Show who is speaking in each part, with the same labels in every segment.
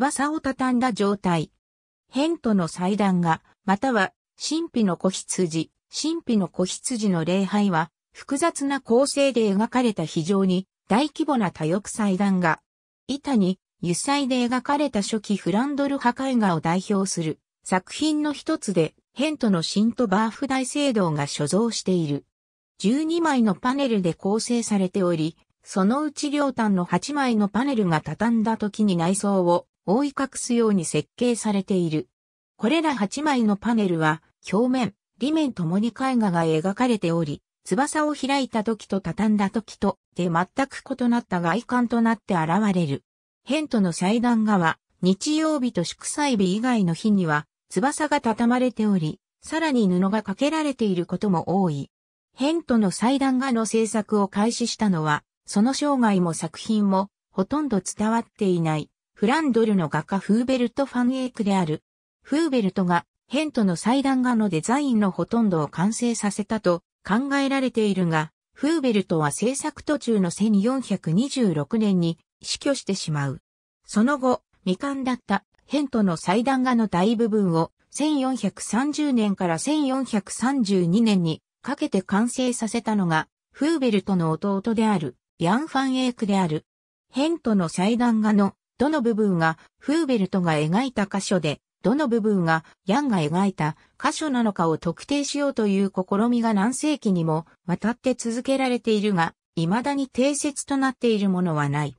Speaker 1: 翼を畳んだ状態。ヘントの祭壇が、または、神秘の子羊、神秘の子羊の礼拝は、複雑な構成で描かれた非常に大規模な多翼祭壇が、板に油彩で描かれた初期フランドル破壊画を代表する作品の一つで、ヘントのシとバーフ大聖堂が所蔵している。12枚のパネルで構成されており、そのうち両端の8枚のパネルが畳んだ時に内装を覆い隠すように設計されている。これら8枚のパネルは、表面、裏面ともに絵画が描かれており、翼を開いた時と畳んだ時と、で全く異なった外観となって現れる。ヘントの祭壇画は、日曜日と祝祭日以外の日には、翼が畳まれており、さらに布がかけられていることも多い。ヘントの祭壇画の制作を開始したのは、その生涯も作品も、ほとんど伝わっていない。フランドルの画家フーベルト・ファンエイクである。フーベルトが、ヘントの祭壇画のデザインのほとんどを完成させたと考えられているが、フーベルトは制作途中の1426年に死去してしまう。その後、未完だったヘントの祭壇画の大部分を1430年から1432年にかけて完成させたのが、フーベルトの弟である、ヤン・ファンエイクである。ヘントの祭壇画のどの部分がフーベルトが描いた箇所で、どの部分がヤンが描いた箇所なのかを特定しようという試みが何世紀にもわたって続けられているが、未だに定説となっているものはない。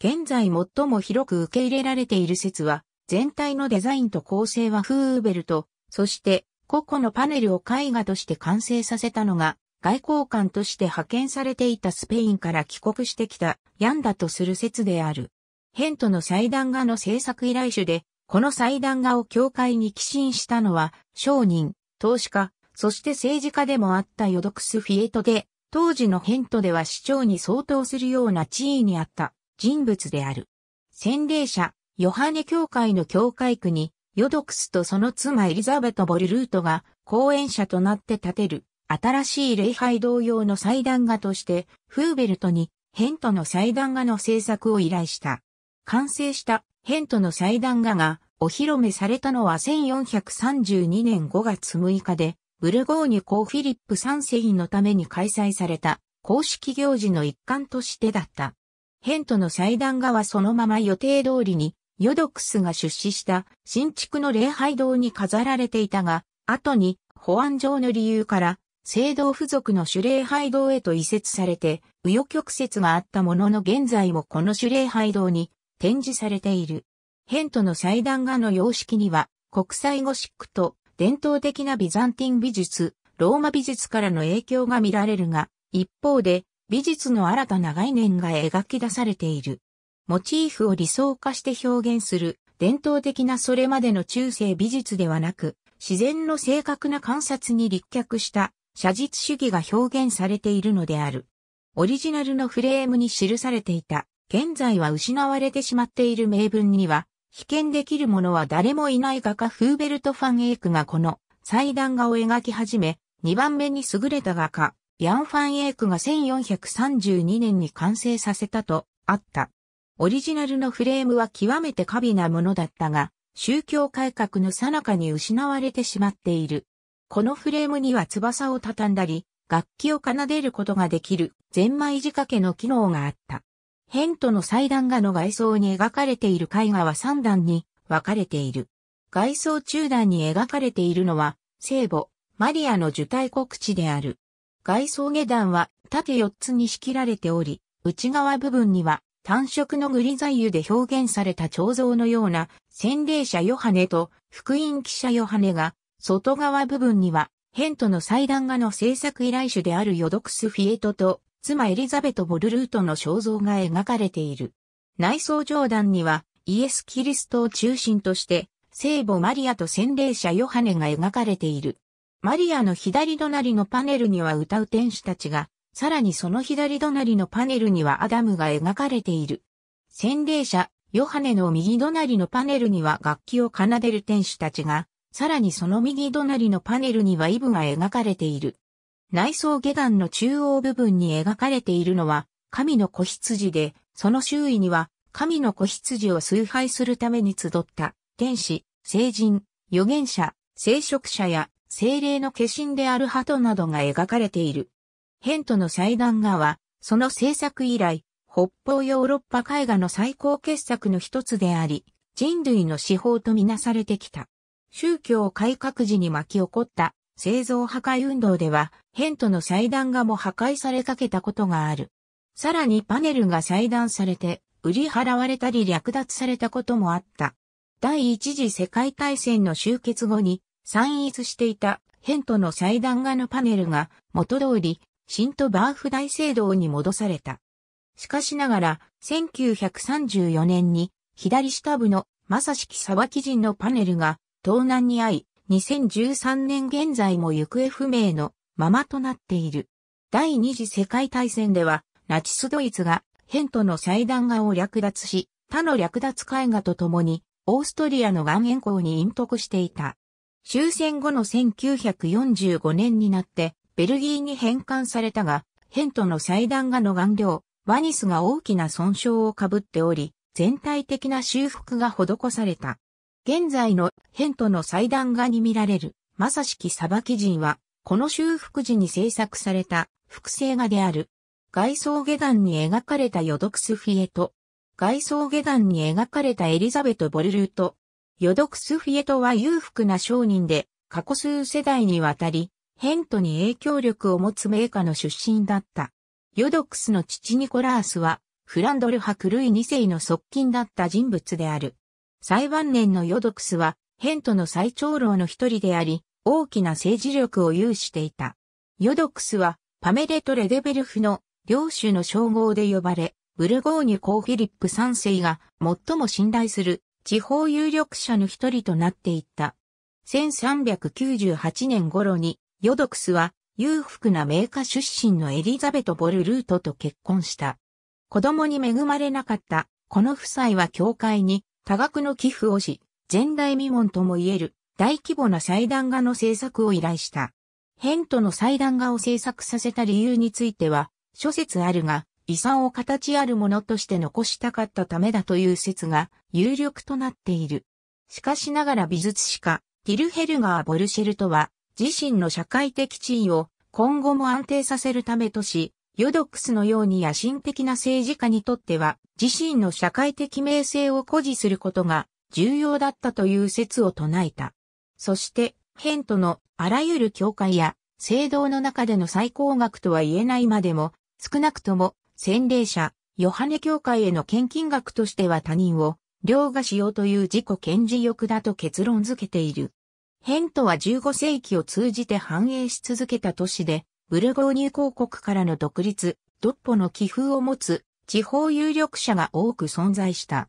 Speaker 1: 現在最も広く受け入れられている説は、全体のデザインと構成はフーベルト、そして個々のパネルを絵画として完成させたのが、外交官として派遣されていたスペインから帰国してきたヤンだとする説である。ヘントの祭壇画の制作依頼主で、この祭壇画を教会に寄進したのは、商人、投資家、そして政治家でもあったヨドクスフィエトで、当時のヘントでは市長に相当するような地位にあった人物である。洗礼者、ヨハネ教会の教会区に、ヨドクスとその妻エリザベト・ボルルートが後援者となって建てる新しい礼拝同様の祭壇画としてフーベルトにヘントの祭壇画の制作を依頼した。完成したヘントの祭壇画がお披露目されたのは1432年5月6日で、ブルゴーニュ公フィリップ3世のために開催された公式行事の一環としてだった。ヘントの祭壇画はそのまま予定通りに、ヨドクスが出資した新築の礼拝堂に飾られていたが、後に保安上の理由から、聖堂付属の主礼拝堂へと移設されて、右翼曲折があったものの現在もこの主礼拝堂に展示されている。ヘントの祭壇画の様式には、国際ゴシックと伝統的なビザンティン美術、ローマ美術からの影響が見られるが、一方で美術の新たな概念が描き出されている。モチーフを理想化して表現する伝統的なそれまでの中世美術ではなく、自然の正確な観察に立脚した写実主義が表現されているのである。オリジナルのフレームに記されていた現在は失われてしまっている名文には、被験できる者は誰もいない画家フーベルト・ファン・エイクがこの祭壇画を描き始め、2番目に優れた画家、ビャン・ファン・エイクが1432年に完成させたとあった。オリジナルのフレームは極めて過微なものだったが、宗教改革の最中に失われてしまっている。このフレームには翼を畳んだり、楽器を奏でることができる、ゼンマイ仕掛けの機能があった。ヘントの祭壇画の外装に描かれている絵画は3段に分かれている。外装中段に描かれているのは、聖母、マリアの受胎告知である。外装下段は縦4つに仕切られており、内側部分には単色のグリザイユで表現された彫像のような洗礼者ヨハネと福音記者ヨハネが、外側部分にはヘントの祭壇画の制作依頼主であるヨドクスフィエトと妻エリザベト・ボルルートの肖像が描かれている。内装上段には、イエス・キリストを中心として、聖母マリアと洗礼者ヨハネが描かれている。マリアの左隣のパネルには歌う天使たちが、さらにその左隣のパネルにはアダムが描かれている。洗礼者、ヨハネの右隣のパネルには楽器を奏でる天使たちが、さらにその右隣のパネルにはイブが描かれている。内装下段の中央部分に描かれているのは、神の子羊で、その周囲には、神の子羊を崇拝するために集った、天使、聖人、預言者、聖職者や、精霊の化身である鳩などが描かれている。ヘントの祭壇画は、その制作以来、北方ヨーロッパ絵画の最高傑作の一つであり、人類の至宝とみなされてきた。宗教改革時に巻き起こった製造破壊運動では、ヘントの祭壇画も破壊されかけたことがある。さらにパネルが祭壇されて、売り払われたり略奪されたこともあった。第一次世界大戦の終結後に、散逸していたヘントの祭壇画のパネルが元通り、シントバーフ大聖堂に戻された。しかしながら、1934年に、左下部の正式裁き人のパネルが盗難に遭い、2013年現在も行方不明のままとなっている。第二次世界大戦では、ナチスドイツがヘントの祭壇画を略奪し、他の略奪絵画と共に、オーストリアの岩塩港に隠匿していた。終戦後の1945年になって、ベルギーに返還されたが、ヘントの祭壇画の顔料、ワニスが大きな損傷をかぶっており、全体的な修復が施された。現在のヘントの祭壇画に見られる、しき裁き人は、この修復時に制作された複製画である。外装下段に描かれたヨドクスフィエト。外装下段に描かれたエリザベト・ボルルート。ヨドクスフィエトは裕福な商人で、過去数世代にわたり、ヘントに影響力を持つ名家の出身だった。ヨドクスの父ニコラースは、フランドル伯ルイ2世の側近だった人物である。最晩年のヨドクスは、ヘントの最長老の一人であり、大きな政治力を有していた。ヨドクスは、パメレとレデベルフの領主の称号で呼ばれ、ブルゴーニュ公フィリップ3世が最も信頼する地方有力者の一人となっていった。1398年頃に、ヨドクスは裕福な名家出身のエリザベト・ボル・ルートと結婚した。子供に恵まれなかった、この夫妻は教会に多額の寄付をし、前代未聞とも言える大規模な祭壇画の制作を依頼した。ヘントの祭壇画を制作させた理由については、諸説あるが、遺産を形あるものとして残したかったためだという説が有力となっている。しかしながら美術史家、ティルヘルガー・ボルシェルトは、自身の社会的地位を今後も安定させるためとし、ヨドックスのように野心的な政治家にとっては、自身の社会的名声を誇示することが重要だったという説を唱えた。そして、ヘントのあらゆる教会や聖堂の中での最高額とは言えないまでも、少なくとも洗礼者、ヨハネ教会への献金額としては他人を凌駕しようという自己顕示欲だと結論づけている。ヘントは15世紀を通じて繁栄し続けた都市で、ブルゴーニュ公国からの独立、独歩の寄付を持つ地方有力者が多く存在した。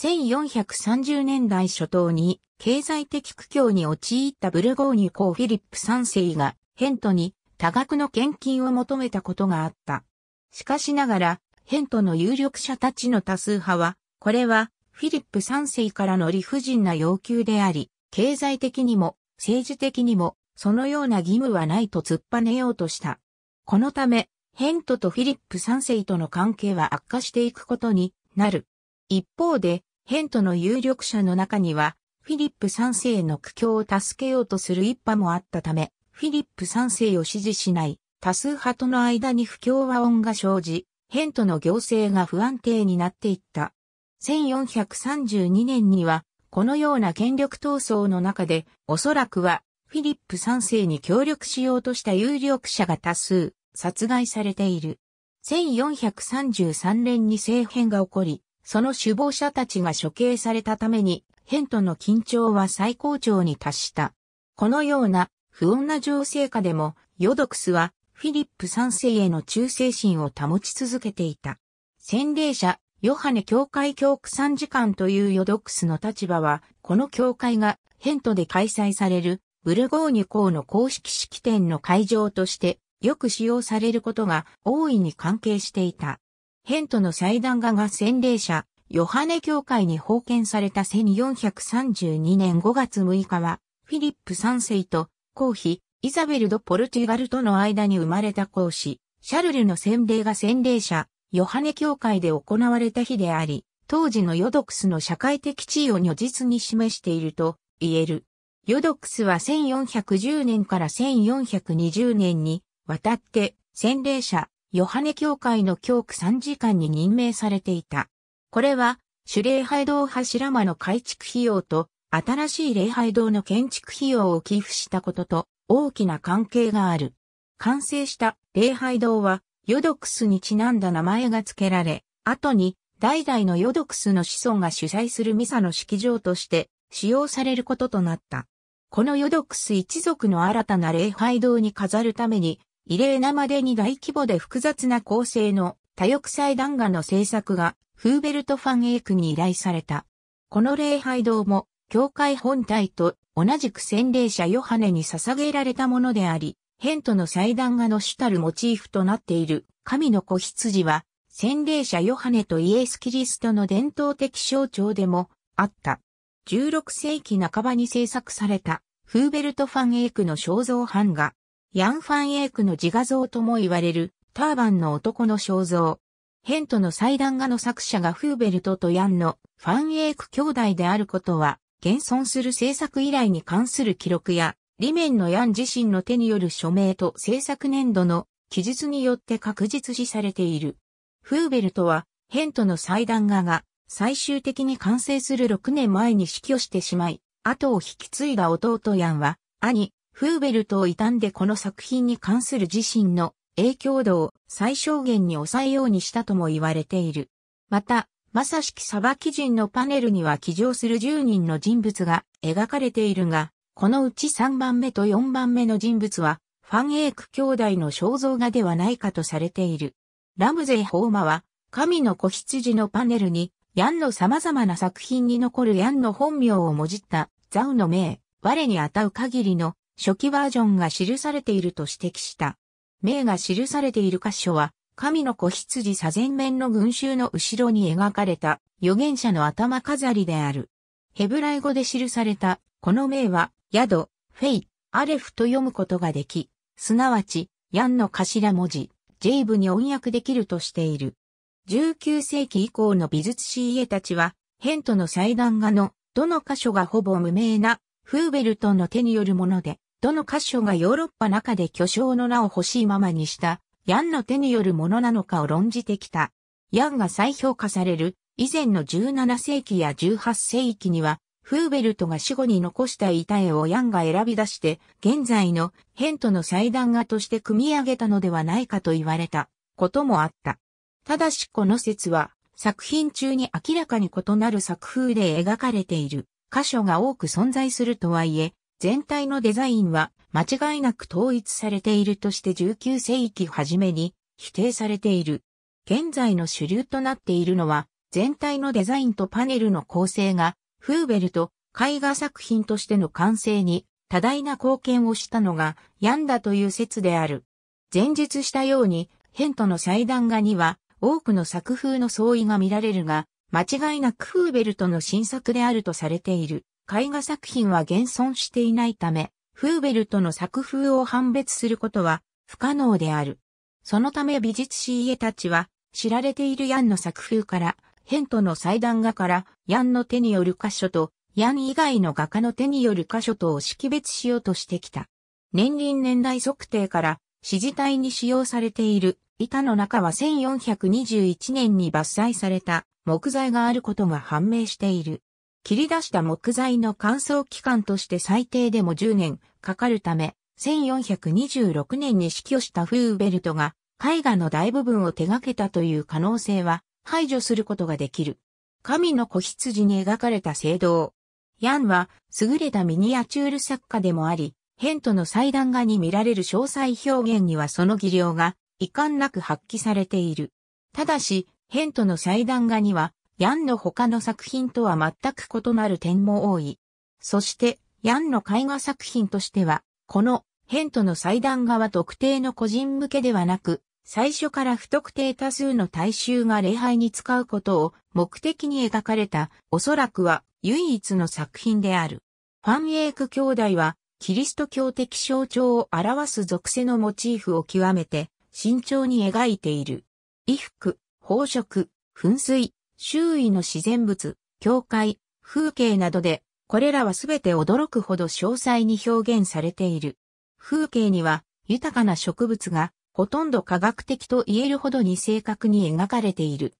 Speaker 1: 1430年代初頭に経済的苦境に陥ったブルゴーニュ公フィリップ3世がヘントに多額の献金を求めたことがあった。しかしながら、ヘントの有力者たちの多数派は、これはフィリップ3世からの理不尽な要求であり、経済的にも政治的にもそのような義務はないと突っぱねようとした。このため、ヘントとフィリップ3世との関係は悪化していくことになる。一方で、ヘントの有力者の中には、フィリップ3世の苦境を助けようとする一派もあったため、フィリップ3世を支持しない多数派との間に不協和音が生じ、ヘントの行政が不安定になっていった。1432年には、このような権力闘争の中で、おそらくはィリップ3世に協力しようとした有力者が多数、殺害されている。1433年に政変が起こり、その首謀者たちが処刑されたために、ヘントの緊張は最高潮に達した。このような不穏な情勢下でも、ヨドクスはフィリップ3世への忠誠心を保ち続けていた。洗礼者、ヨハネ教会教区参事官というヨドクスの立場は、この教会がヘントで開催されるブルゴーニュ公の公式式典の会場としてよく使用されることが大いに関係していた。ヘントの祭壇画が洗礼者、ヨハネ教会に奉献された1432年5月6日は、フィリップ3世と皇妃、イザベル・ド・ポルティガルとの間に生まれた皇子、シャルルの洗礼が洗礼者、ヨハネ教会で行われた日であり、当時のヨドクスの社会的地位を如実に示していると言える。ヨドックスは1410年から1420年にわたって洗礼者、ヨハネ教会の教区参事官に任命されていた。これは、主礼拝堂柱間の改築費用と、新しい礼拝堂の建築費用を寄付したことと大きな関係がある。完成した礼拝堂は、ヨドックスにちなんだ名前が付けられ、後に代々のヨドクスの子孫が主催するミサの式場として使用されることとなった。このヨドクス一族の新たな礼拝堂に飾るために、異例なまでに大規模で複雑な構成の多翼祭壇画の制作がフーベルト・ファン・エイクに依頼された。この礼拝堂も教会本体と同じく洗礼者ヨハネに捧げられたものであり、ヘントの祭壇画の主たるモチーフとなっている神の子羊は、洗礼者ヨハネとイエス・キリストの伝統的象徴でもあった。16世紀半ばに制作された、フーベルト・ファン・エークの肖像版画、ヤン・ファン・エークの自画像とも言われる、ターバンの男の肖像。ヘントの祭壇画の作者がフーベルトとヤンのファン・エーク兄弟であることは、現存する制作依頼に関する記録や、リメンのヤン自身の手による署名と制作年度の記述によって確実視されている。フーベルトは、ヘントの祭壇画が最終的に完成する6年前に死去してしまい、後を引き継いだ弟ヤンは、兄、フーベルトを悼んでこの作品に関する自身の影響度を最小限に抑えようにしたとも言われている。また、まさ裁き人のパネルには起乗する10人の人物が描かれているが、このうち3番目と4番目の人物は、ファンエイク兄弟の肖像画ではないかとされている。ラムゼイ・ホーマは、神の子羊のパネルに、ヤンの様々な作品に残るヤンの本名をもじったザウの名、我にあたう限りの初期バージョンが記されていると指摘した。名が記されている箇所は、神の子羊左前面の群衆の後ろに描かれた預言者の頭飾りである。ヘブライ語で記された、この名は、ヤド、フェイ、アレフと読むことができ、すなわち、ヤンの頭文字、ジェイブに音訳できるとしている。19世紀以降の美術師家たちは、ヘントの祭壇画の、どの箇所がほぼ無名な、フーベルトンの手によるもので、どの箇所がヨーロッパ中で巨匠の名を欲しいままにした、ヤンの手によるものなのかを論じてきた。ヤンが再評価される、以前の17世紀や18世紀には、フーベルトが死後に残した遺体をヤンが選び出して、現在のヘントの祭壇画として組み上げたのではないかと言われたこともあった。ただしこの説は、作品中に明らかに異なる作風で描かれている箇所が多く存在するとはいえ、全体のデザインは間違いなく統一されているとして19世紀初めに否定されている。現在の主流となっているのは、全体のデザインとパネルの構成が、フーベルと絵画作品としての完成に多大な貢献をしたのが、ヤンダという説である。前述したように、ヘントの祭壇画には、多くの作風の相違が見られるが、間違いなくフーベルトの新作であるとされている。絵画作品は現存していないため、フーベルトの作風を判別することは不可能である。そのため美術史家たちは、知られているヤンの作風から、ヘントの祭壇画から、ヤンの手による箇所と、ヤン以外の画家の手による箇所とを識別しようとしてきた。年輪年代測定から、指示体に使用されている板の中は1421年に伐採された木材があることが判明している。切り出した木材の乾燥期間として最低でも10年かかるため、1426年に死去したフーベルトが絵画の大部分を手掛けたという可能性は排除することができる。神の子羊に描かれた聖堂。ヤンは優れたミニアチュール作家でもあり、ヘントの祭壇画に見られる詳細表現にはその技量が遺憾なく発揮されている。ただし、ヘントの祭壇画には、ヤンの他の作品とは全く異なる点も多い。そして、ヤンの絵画作品としては、このヘントの祭壇画は特定の個人向けではなく、最初から不特定多数の大衆が礼拝に使うことを目的に描かれた、おそらくは唯一の作品である。ファンエーク兄弟は、キリスト教的象徴を表す属性のモチーフを極めて慎重に描いている。衣服、宝飾、噴水、周囲の自然物、教会、風景などで、これらはすべて驚くほど詳細に表現されている。風景には豊かな植物がほとんど科学的と言えるほどに正確に描かれている。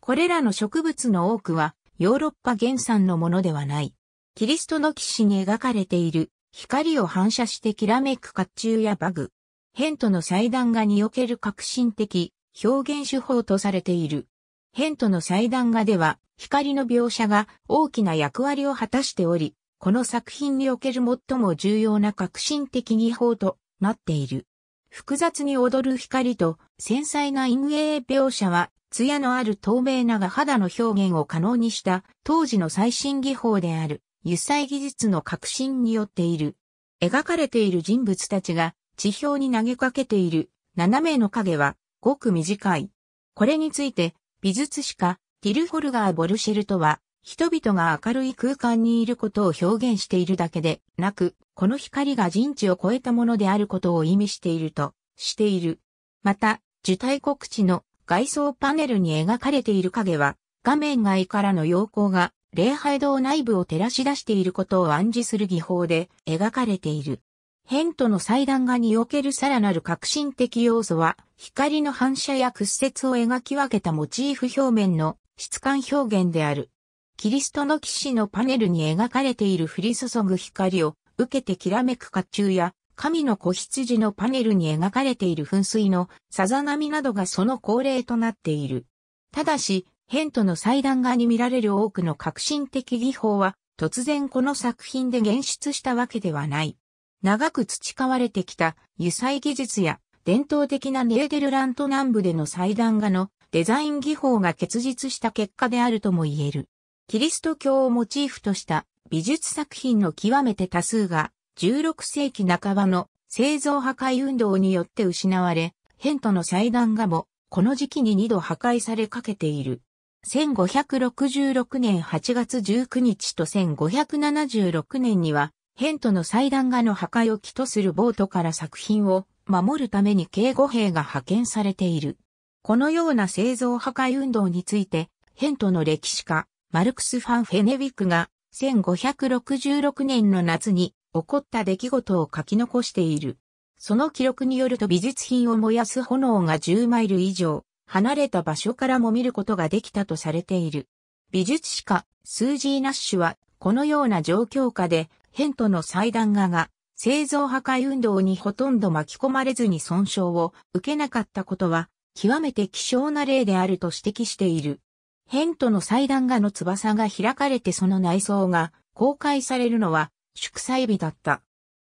Speaker 1: これらの植物の多くはヨーロッパ原産のものではない。キリストの騎士に描かれている光を反射してきらめく甲冑やバグ、ヘントの祭壇画における革新的表現手法とされている。ヘントの祭壇画では光の描写が大きな役割を果たしており、この作品における最も重要な革新的技法となっている。複雑に踊る光と繊細な陰影描写は、艶のある透明なが肌の表現を可能にした当時の最新技法である油彩技術の革新によっている。描かれている人物たちが地表に投げかけている斜めの影はごく短い。これについて、美術史家、ティルホルガー・ボルシェルトは、人々が明るい空間にいることを表現しているだけでなく、この光が人知を超えたものであることを意味しているとしている。また、受胎告知の外装パネルに描かれている影は、画面外からの陽光が礼拝堂内部を照らし出していることを暗示する技法で描かれている。ヘントの祭壇画におけるさらなる革新的要素は、光の反射や屈折を描き分けたモチーフ表面の質感表現である。キリストの騎士のパネルに描かれている降り注ぐ光を受けてきらめく甲冑や、神の子羊のパネルに描かれている噴水のさざ波などがその恒例となっている。ただし、ヘントの祭壇画に見られる多くの革新的技法は、突然この作品で現出したわけではない。長く培われてきた油彩技術や伝統的なネーデルラント南部での祭壇画のデザイン技法が結実した結果であるとも言える。キリスト教をモチーフとした美術作品の極めて多数が16世紀半ばの製造破壊運動によって失われ、ヘントの祭壇画もこの時期に二度破壊されかけている。1566年8月19日と1576年にはヘントの祭壇画の破壊を起とするボートから作品を守るために警護兵が派遣されている。このような製造破壊運動について、ヘントの歴史家、マルクス・ファン・フェネウィックが1566年の夏に起こった出来事を書き残している。その記録によると美術品を燃やす炎が10マイル以上離れた場所からも見ることができたとされている。美術史家、スージー・ナッシュはこのような状況下でヘントの祭壇画が、製造破壊運動にほとんど巻き込まれずに損傷を受けなかったことは、極めて希少な例であると指摘している。ヘントの祭壇画の翼が開かれてその内装が公開されるのは祝祭日だった。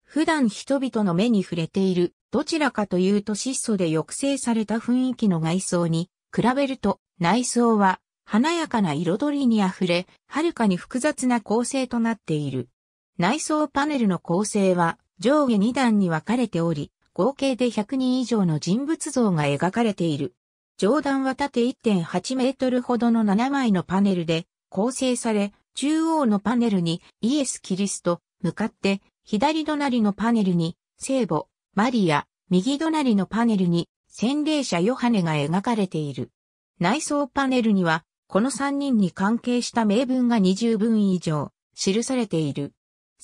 Speaker 1: 普段人々の目に触れているどちらかというと質素で抑制された雰囲気の外装に比べると内装は華やかな彩りに溢れ、はるかに複雑な構成となっている。内装パネルの構成は上下2段に分かれており、合計で100人以上の人物像が描かれている。上段は縦1.8メートルほどの7枚のパネルで構成され、中央のパネルにイエス・キリスト、向かって左隣のパネルに聖母、マリア、右隣のパネルに洗礼者ヨハネが描かれている。内装パネルには、この3人に関係した名文が20文以上記されている。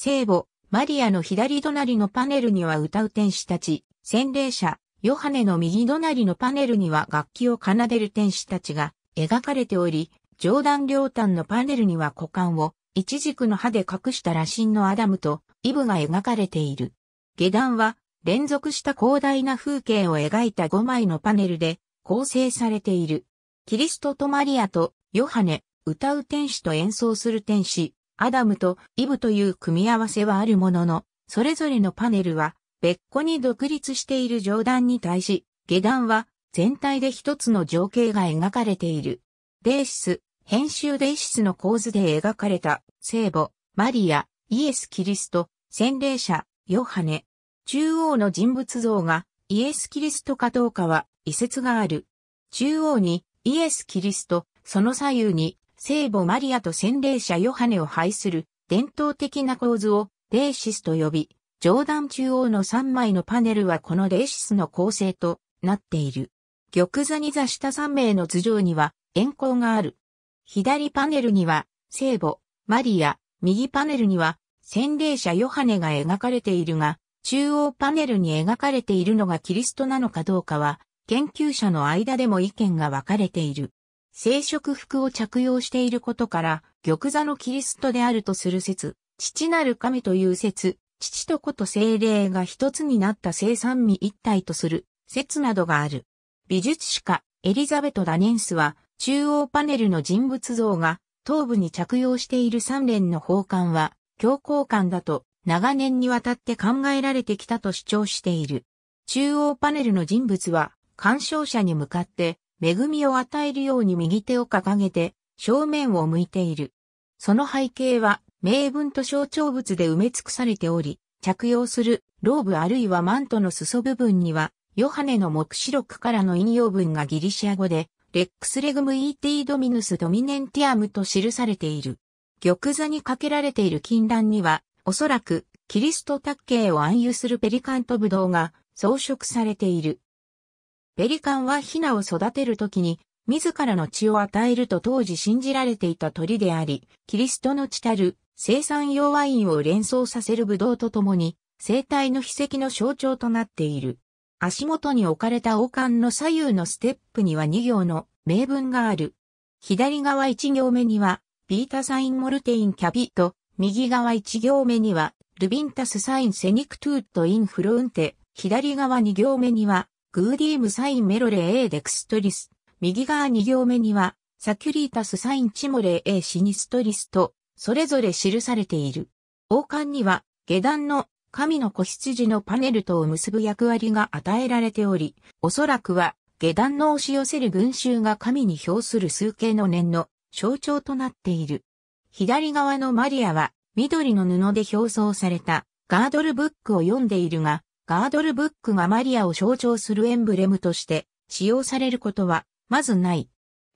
Speaker 1: 聖母、マリアの左隣のパネルには歌う天使たち、洗礼者、ヨハネの右隣のパネルには楽器を奏でる天使たちが描かれており、上段両端のパネルには股間を、一軸の歯で隠した羅針のアダムとイブが描かれている。下段は、連続した広大な風景を描いた5枚のパネルで構成されている。キリストとマリアとヨハネ、歌う天使と演奏する天使、アダムとイブという組み合わせはあるものの、それぞれのパネルは別個に独立している上段に対し、下段は全体で一つの情景が描かれている。デーシス、編集デーシスの構図で描かれた聖母、マリア、イエス・キリスト、洗礼者、ヨハネ。中央の人物像がイエス・キリストかどうかは遺説がある。中央にイエス・キリスト、その左右に聖母マリアと洗礼者ヨハネを配する伝統的な構図をレーシスと呼び、上段中央の3枚のパネルはこのレーシスの構成となっている。玉座に座した3名の頭上には円光がある。左パネルには聖母、マリア、右パネルには洗礼者ヨハネが描かれているが、中央パネルに描かれているのがキリストなのかどうかは、研究者の間でも意見が分かれている。聖職服を着用していることから、玉座のキリストであるとする説、父なる神という説、父と子と精霊が一つになった生産味一体とする説などがある。美術史家エリザベト・ダニンスは中央パネルの人物像が頭部に着用している三連の宝冠は強行感だと長年にわたって考えられてきたと主張している。中央パネルの人物は鑑賞者に向かって恵みを与えるように右手を掲げて、正面を向いている。その背景は、名文と象徴物で埋め尽くされており、着用するローブあるいはマントの裾部分には、ヨハネの目視録からの引用文がギリシア語で、レックスレグムイーティドミヌスドミネンティアムと記されている。玉座にかけられている禁断には、おそらく、キリスト卓形を暗喩するペリカンとブドウが装飾されている。ペリカンはヒナを育てるときに、自らの血を与えると当時信じられていた鳥であり、キリストの血たる生産用ワインを連想させるブドウとともに、生態の秘跡の象徴となっている。足元に置かれた王冠の左右のステップには2行の名文がある。左側1行目には、ビータサインモルテインキャビと、右側1行目には、ルビンタスサインセニクトゥートインフロンテ、左側2行目には、グーディームサインメロレエーデクストリス。右側2行目には、サキュリータスサインチモレエーシニストリスと、それぞれ記されている。王冠には、下段の神の子羊のパネルとを結ぶ役割が与えられており、おそらくは、下段の押し寄せる群衆が神に表する数形の念の象徴となっている。左側のマリアは、緑の布で表層されたガードルブックを読んでいるが、ガードルブックがマリアを象徴するエンブレムとして使用されることはまずない。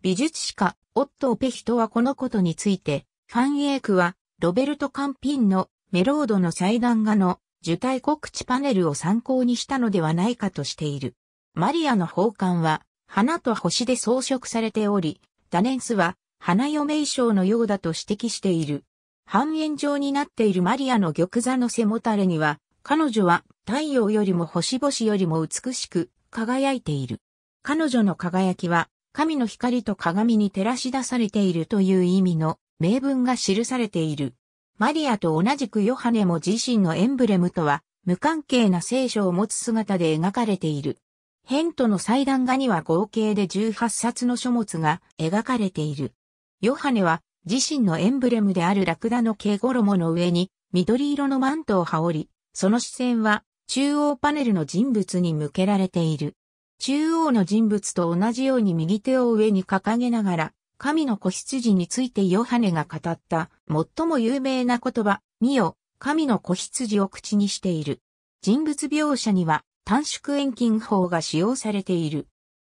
Speaker 1: 美術史家、オットー・ペヒトはこのことについて、ファン・エークは、ロベルト・カンピンのメロードの祭壇画の受胎告知パネルを参考にしたのではないかとしている。マリアの宝冠は、花と星で装飾されており、ダネンスは、花嫁衣装のようだと指摘している。半円状になっているマリアの玉座の背もたれには、彼女は太陽よりも星々よりも美しく輝いている。彼女の輝きは神の光と鏡に照らし出されているという意味の名文が記されている。マリアと同じくヨハネも自身のエンブレムとは無関係な聖書を持つ姿で描かれている。ヘントの祭壇画には合計で18冊の書物が描かれている。ヨハネは自身のエンブレムであるラクダの毛衣の上に緑色のマントを羽織り、その視線は中央パネルの人物に向けられている。中央の人物と同じように右手を上に掲げながら、神の子羊についてヨハネが語った最も有名な言葉、見よ、神の子羊を口にしている。人物描写には短縮遠近法が使用されている。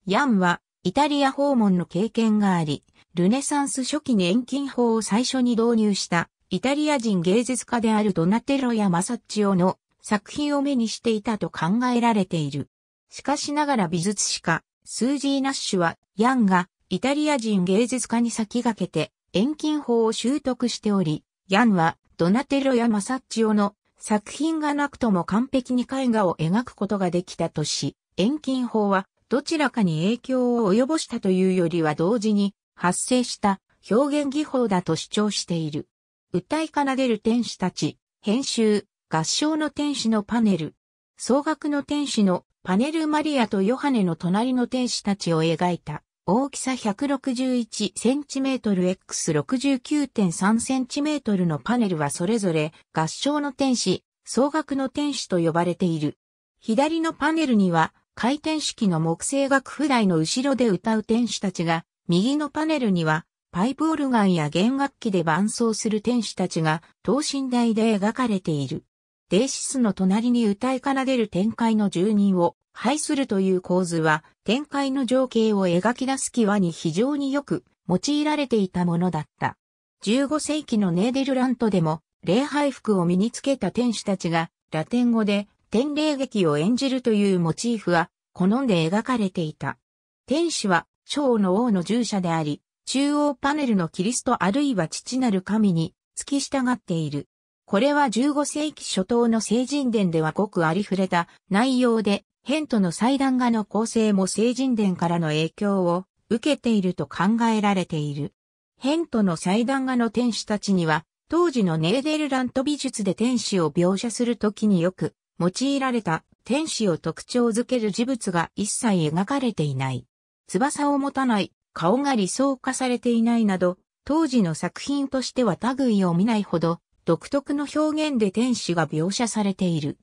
Speaker 1: ヤンはイタリア訪問の経験があり、ルネサンス初期に遠近法を最初に導入したイタリア人芸術家であるドナテロやマサッチオの作品を目にしていたと考えられている。しかしながら美術史家、スージー・ナッシュは、ヤンがイタリア人芸術家に先駆けて遠近法を習得しており、ヤンはドナテロやマサッチオの作品がなくとも完璧に絵画を描くことができたとし、遠近法はどちらかに影響を及ぼしたというよりは同時に発生した表現技法だと主張している。歌い奏でる天使たち、編集、合唱の天使のパネル、総額の天使のパネルマリアとヨハネの隣の天使たちを描いた、大きさ1 6 1 c m x 6 9 3 c m のパネルはそれぞれ合唱の天使、総額の天使と呼ばれている。左のパネルには回転式の木製楽譜台の後ろで歌う天使たちが、右のパネルにはパイプオルガンや弦楽器で伴奏する天使たちが等身大で描かれている。デーシスの隣に歌い奏でる展開の住人を配するという構図は展開の情景を描き出す際に非常によく用いられていたものだった。15世紀のネーデルラントでも礼拝服を身につけた天使たちがラテン語で天霊劇を演じるというモチーフは好んで描かれていた。天使は、蝶の王の従者であり、中央パネルのキリストあるいは父なる神に付き従っている。これは15世紀初頭の聖人伝ではごくありふれた内容で、ヘントの祭壇画の構成も聖人伝からの影響を受けていると考えられている。ヘントの祭壇画の天使たちには、当時のネーデルラント美術で天使を描写するときによく用いられた天使を特徴づける事物が一切描かれていない。翼を持たない顔が理想化されていないなど、当時の作品としては類を見ないほど、独特の表現で天使が描写されている。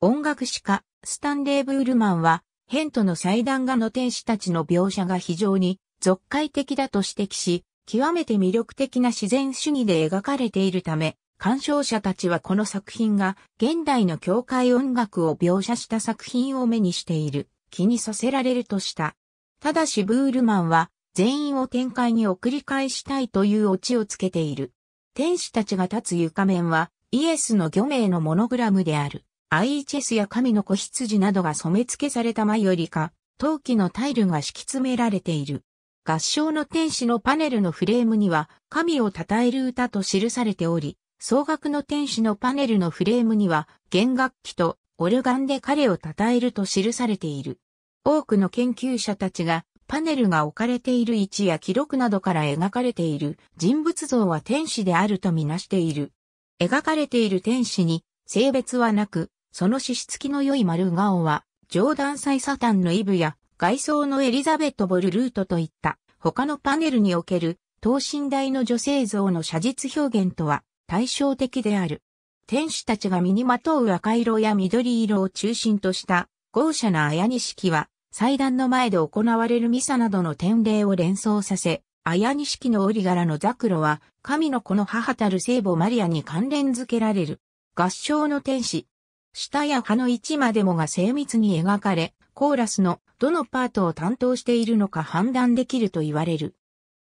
Speaker 1: 音楽史家、スタンレー・ブールマンは、ヘントの祭壇画の天使たちの描写が非常に俗界的だと指摘し、極めて魅力的な自然主義で描かれているため、鑑賞者たちはこの作品が現代の教会音楽を描写した作品を目にしている、気にさせられるとした。ただしブールマンは、全員を展開に送り返したいというオチをつけている。天使たちが立つ床面は、イエスの魚名のモノグラムである、IHS や神の子羊などが染め付けされた前よりか、陶器のタイルが敷き詰められている。合唱の天使のパネルのフレームには、神を称える歌と記されており、総額の天使のパネルのフレームには、弦楽器とオルガンで彼を称えると記されている。多くの研究者たちがパネルが置かれている位置や記録などから描かれている人物像は天使であるとみなしている。描かれている天使に性別はなく、その資質の良い丸顔は、上段祭サタンのイブや外装のエリザベット・ボルルートといった他のパネルにおける等身大の女性像の写実表現とは対照的である。天使たちが身にまとう赤色や緑色を中心とした豪奢な綾錦は祭壇の前で行われるミサなどの典礼を連想させ、綾錦の折柄のザクロは、神の子の母たる聖母マリアに関連づけられる。合唱の天使。下や葉の位置までもが精密に描かれ、コーラスのどのパートを担当しているのか判断できると言われる。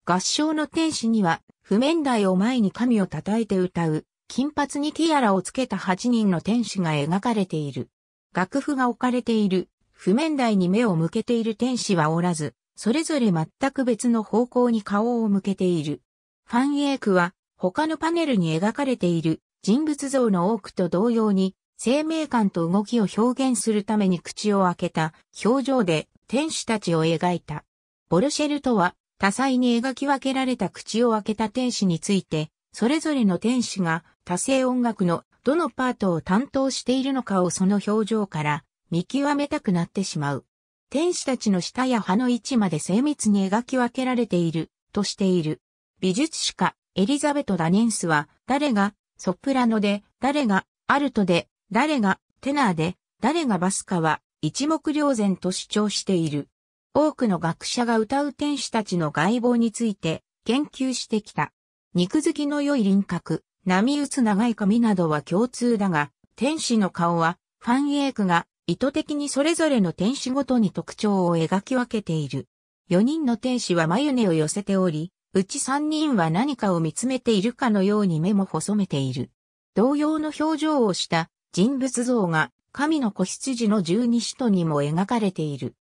Speaker 1: 合唱の天使には、譜面台を前に神を叩いて歌う、金髪にティアラをつけた8人の天使が描かれている。楽譜が置かれている譜面台に目を向けている天使はおらず、それぞれ全く別の方向に顔を向けている。ファンエイクは、他のパネルに描かれている人物像の多くと同様に、生命感と動きを表現するために口を開けた表情で天使たちを描いた。ボルシェルとは多彩に描き分けられた口を開けた天使について、それぞれの天使が多声音楽のどのパートを担当しているのかをその表情から見極めたくなってしまう。天使たちの舌や歯の位置まで精密に描き分けられている、としている。美術史家、エリザベト・ダニンスは、誰が、ソプラノで、誰が、アルトで、誰が、テナーで、誰がバスかは、一目瞭然と主張している。多くの学者が歌う天使たちの外貌について、研究してきた。肉付きの良い輪郭、波打つ長い髪などは共通だが、天使の顔は、ファンエイクが意図的にそれぞれの天使ごとに特徴を描き分けている。4人の天使は眉根を寄せており、うち3人は何かを見つめているかのように目も細めている。同様の表情をした人物像が神の子羊の十二使徒にも描かれている。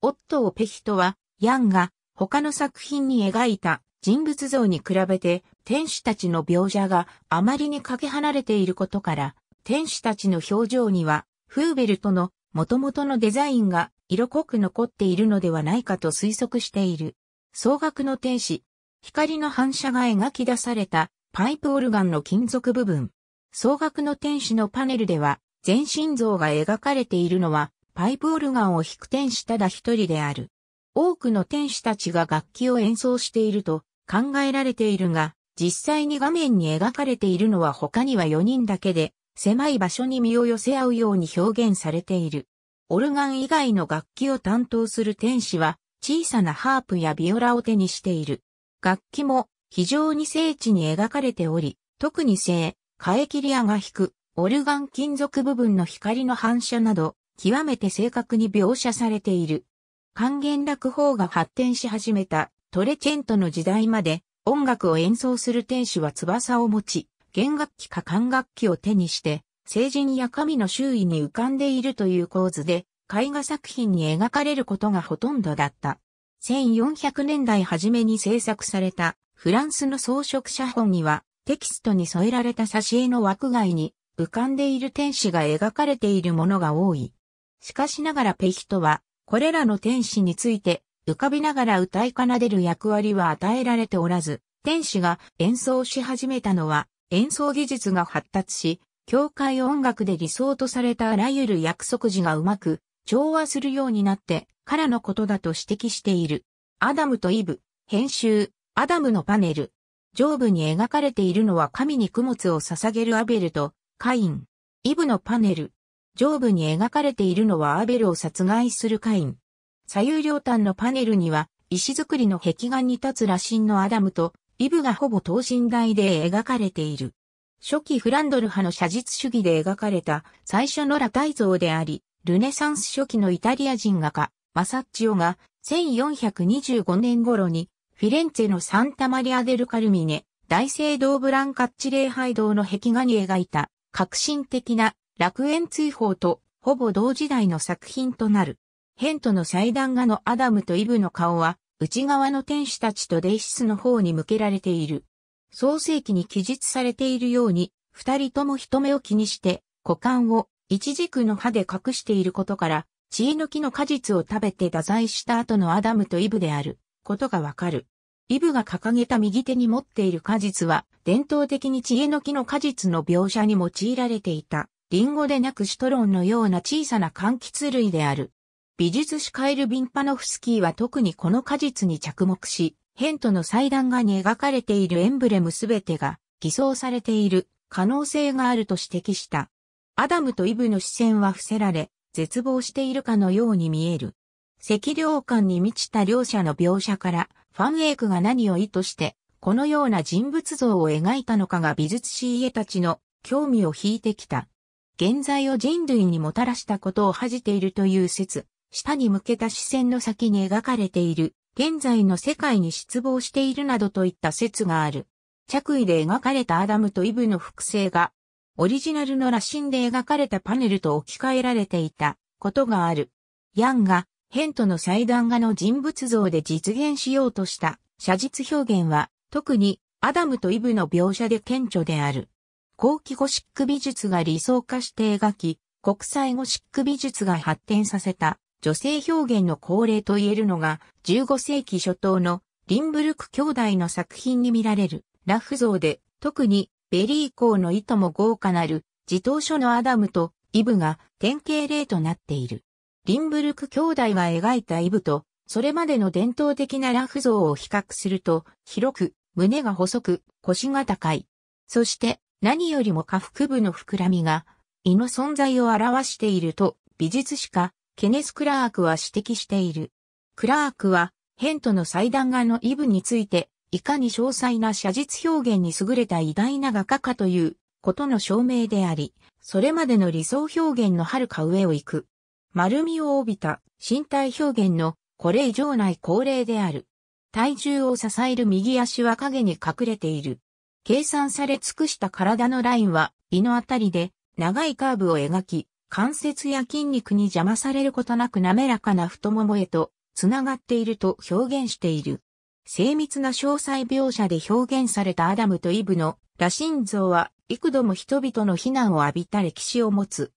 Speaker 1: オットー・ペヒトは、ヤンが他の作品に描いた人物像に比べて天使たちの描写があまりにかけ離れていることから、天使たちの表情にはフーベルトの元々のデザインが色濃く残っているのではないかと推測している。総額の天使、光の反射が描き出されたパイプオルガンの金属部分。総額の天使のパネルでは、全身像が描かれているのは、パイプオルガンを弾く天使ただ一人である。多くの天使たちが楽器を演奏していると考えられているが、実際に画面に描かれているのは他には4人だけで、狭い場所に身を寄せ合うように表現されている。オルガン以外の楽器を担当する天使は小さなハープやビオラを手にしている。楽器も非常に精緻に描かれており、特に聖、カエキリアが弾く、オルガン金属部分の光の反射など、極めて正確に描写されている。還元楽法が発展し始めたトレチェントの時代まで音楽を演奏する天使は翼を持ち、弦楽器か管楽器を手にして、成人や神の周囲に浮かんでいるという構図で、絵画作品に描かれることがほとんどだった。1400年代初めに制作されたフランスの装飾写本には、テキストに添えられた挿絵の枠外に浮かんでいる天使が描かれているものが多い。しかしながらペヒトは、これらの天使について浮かびながら歌い奏でる役割は与えられておらず、天使が演奏し始めたのは演奏技術が発達し、教会音楽で理想とされたあらゆる約束時がうまく調和するようになってからのことだと指摘している。アダムとイブ、編集、アダムのパネル。上部に描かれているのは神に供物を捧げるアベルとカイン。イブのパネル。上部に描かれているのはアベルを殺害するカイン。左右両端のパネルには石造りの壁画に立つ羅針のアダムとイブがほぼ等身大で描かれている。初期フランドル派の写実主義で描かれた最初の裸体像であり、ルネサンス初期のイタリア人画家、マサッチオが1425年頃にフィレンツェのサンタマリア・デル・カルミネ、大聖堂ブランカッチ礼拝堂の壁画に描いた革新的な楽園追放とほぼ同時代の作品となる。ヘントの祭壇画のアダムとイブの顔は内側の天使たちと霊室の方に向けられている。創世記に記述されているように、二人とも人目を気にして、股間を一軸の歯で隠していることから、知恵の木の果実を食べて打罪した後のアダムとイブであることがわかる。イブが掲げた右手に持っている果実は、伝統的に知恵の木の果実の描写に用いられていた、リンゴでなくシトロンのような小さな柑橘類である。美術史カエル・ビンパノフスキーは特にこの果実に着目し、ヘントの祭壇画に描かれているエンブレムすべてが偽装されている可能性があると指摘した。アダムとイブの視線は伏せられ、絶望しているかのように見える。赤涼感に満ちた両者の描写から、ファンエイクが何を意図して、このような人物像を描いたのかが美術史家たちの興味を引いてきた。現在を人類にもたらしたことを恥じているという説。下に向けた視線の先に描かれている、現在の世界に失望しているなどといった説がある。着衣で描かれたアダムとイブの複製が、オリジナルの羅針で描かれたパネルと置き換えられていたことがある。ヤンが、ヘントの祭壇画の人物像で実現しようとした写実表現は、特にアダムとイブの描写で顕著である。後期ゴシック美術が理想化して描き、国際ゴシック美術が発展させた女性表現の恒例と言えるのが、15世紀初頭のリンブルク兄弟の作品に見られるラフ像で、特にベリー校の意図も豪華なる自頭書のアダムとイブが典型例となっている。リンブルク兄弟が描いたイブと、それまでの伝統的なラフ像を比較すると、広く、胸が細く、腰が高い。そして、何よりも下腹部の膨らみが、胃の存在を表していると、美術史家、ケネス・クラークは指摘している。クラークは、ヘントの祭壇画のイブについて、いかに詳細な写実表現に優れた偉大な画家かということの証明であり、それまでの理想表現の遥か上を行く。丸みを帯びた身体表現のこれ以上ない恒例である。体重を支える右足は影に隠れている。計算され尽くした体のラインは胃のあたりで長いカーブを描き、関節や筋肉に邪魔されることなく滑らかな太ももへと繋がっていると表現している。精密な詳細描写で表現されたアダムとイブの羅神像は幾度も人々の非難を浴びた歴史を持つ。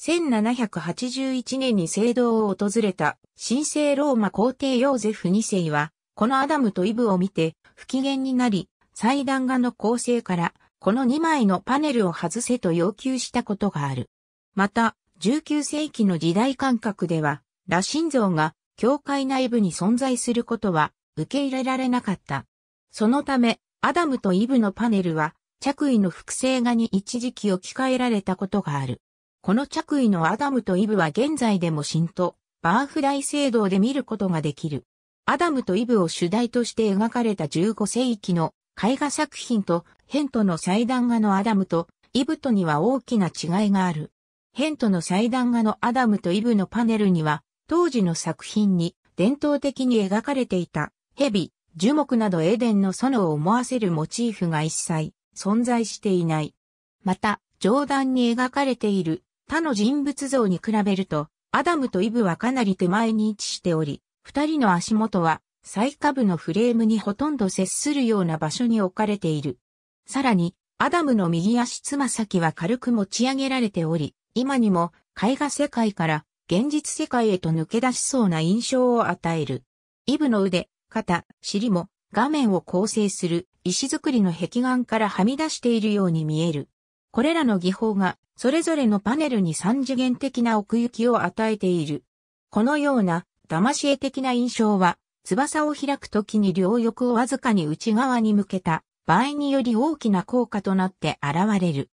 Speaker 1: 1781年に聖堂を訪れた神聖ローマ皇帝ヨーゼフ2世は、このアダムとイブを見て不機嫌になり、祭壇画の構成からこの2枚のパネルを外せと要求したことがある。また、19世紀の時代感覚では、羅針像が教会内部に存在することは受け入れられなかった。そのため、アダムとイブのパネルは、着衣の複製画に一時期置き換えられたことがある。この着衣のアダムとイブは現在でも神とバーフ大聖堂で見ることができる。アダムとイブを主題として描かれた15世紀の絵画作品とヘントの祭壇画のアダムとイブとには大きな違いがある。ヘントの祭壇画のアダムとイブのパネルには、当時の作品に伝統的に描かれていた、蛇、樹木などエデンの園を思わせるモチーフが一切存在していない。また、上段に描かれている他の人物像に比べると、アダムとイブはかなり手前に位置しており、二人の足元は最下部のフレームにほとんど接するような場所に置かれている。さらに、アダムの右足つま先は軽く持ち上げられており、今にも絵画世界から現実世界へと抜け出しそうな印象を与える。イブの腕、肩、尻も画面を構成する石造りの壁眼からはみ出しているように見える。これらの技法がそれぞれのパネルに三次元的な奥行きを与えている。このような騙し絵的な印象は翼を開くときに両翼をわずかに内側に向けた場合により大きな効果となって現れる。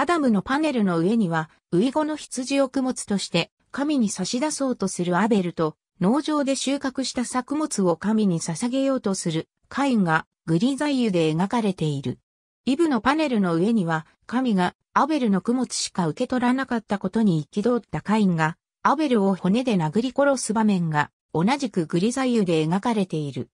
Speaker 1: アダムのパネルの上には、ウイゴの羊を供物として、神に差し出そうとするアベルと、農場で収穫した作物を神に捧げようとする、カインが、グリザイユで描かれている。イブのパネルの上には、神がアベルの供物しか受け取らなかったことに憤ったカインが、アベルを骨で殴り殺す場面が、同じくグリザイユで描かれている。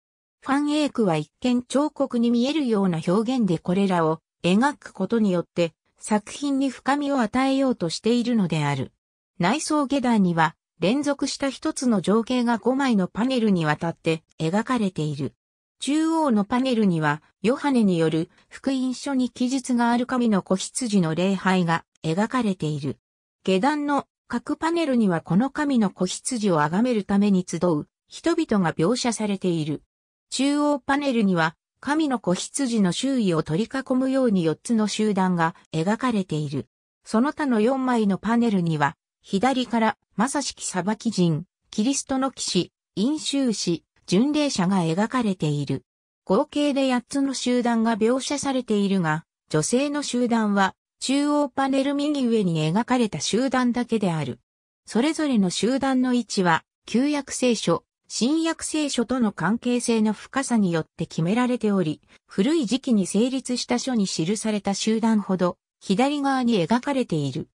Speaker 1: ファンエイクは一見彫刻に見えるような表現でこれらを描くことによって、作品に深みを与えようとしているのである。内装下段には連続した一つの情景が5枚のパネルにわたって描かれている。中央のパネルには、ヨハネによる福音書に記述がある神の子羊の礼拝が描かれている。下段の各パネルにはこの神の子羊を崇めるために集う人々が描写されている。中央パネルには神の子羊の周囲を取り囲むように4つの集団が描かれている。その他の4枚のパネルには、左から、正しき裁き人、キリストの騎士、陰衆士、巡礼者が描かれている。合計で8つの集団が描写されているが、女性の集団は、中央パネル右上に描かれた集団だけである。それぞれの集団の位置は、旧約聖書、新約聖書との関係性の深さによって決められており、古い時期に成立した書に記された集団ほど、左側に描かれている。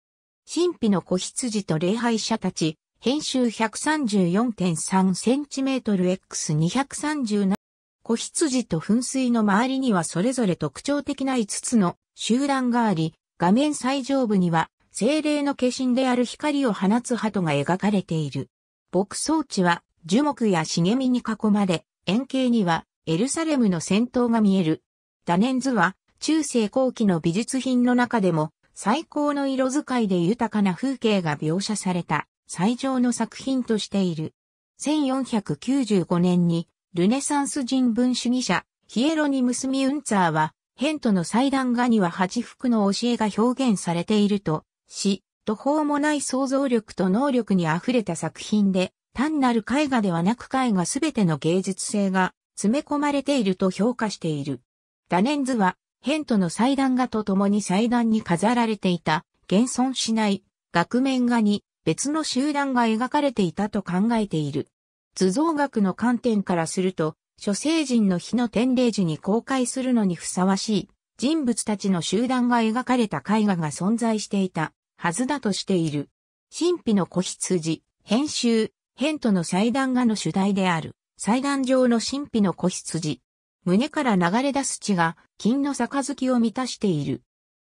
Speaker 1: 神秘の子羊と礼拝者たち、編集1 3 4 3 c m x 2 3 7子羊と噴水の周りにはそれぞれ特徴的な5つの集団があり、画面最上部には精霊の化身である光を放つ鳩が描かれている。牧草地は樹木や茂みに囲まれ、円形にはエルサレムの戦闘が見える。ダネンズは中世後期の美術品の中でも最高の色使いで豊かな風景が描写された最上の作品としている。1495年にルネサンス人文主義者ヒエロニムス・ミウンツァーはヘントの祭壇画には八福の教えが表現されているとし、途方もない想像力と能力に溢れた作品で単なる絵画ではなく絵画すべての芸術性が詰め込まれていると評価している。ダネンズは、ヘントの祭壇画と共に祭壇に飾られていた、現存しない額面画に別の集団が描かれていたと考えている。図像学の観点からすると、諸星人の日の天礼時に公開するのにふさわしい人物たちの集団が描かれた絵画が存在していたはずだとしている。神秘の子羊、編集、ヘントの祭壇画の主題である、祭壇上の神秘の子羊。胸から流れ出す血が、金の杯を満たしている。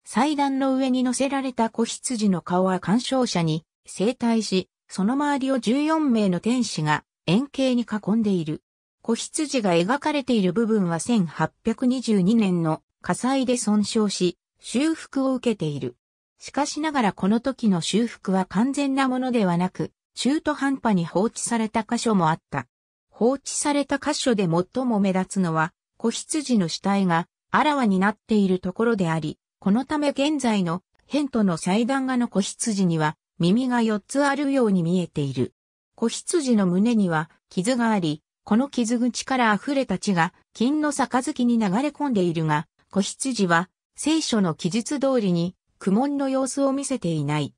Speaker 1: 祭壇の上に乗せられた子羊の顔は鑑賞者に、生体し、その周りを14名の天使が、円形に囲んでいる。子羊が描かれている部分は1822年の火災で損傷し、修復を受けている。しかしながらこの時の修復は完全なものではなく、中途半端に放置された箇所もあった。放置された箇所で最も目立つのは、子羊の死体があらわになっているところであり、このため現在のヘントの祭壇画の子羊には耳が4つあるように見えている。子羊の胸には傷があり、この傷口から溢れた血が金の杯に流れ込んでいるが、子羊は聖書の記述通りに苦悶の様子を見せていない。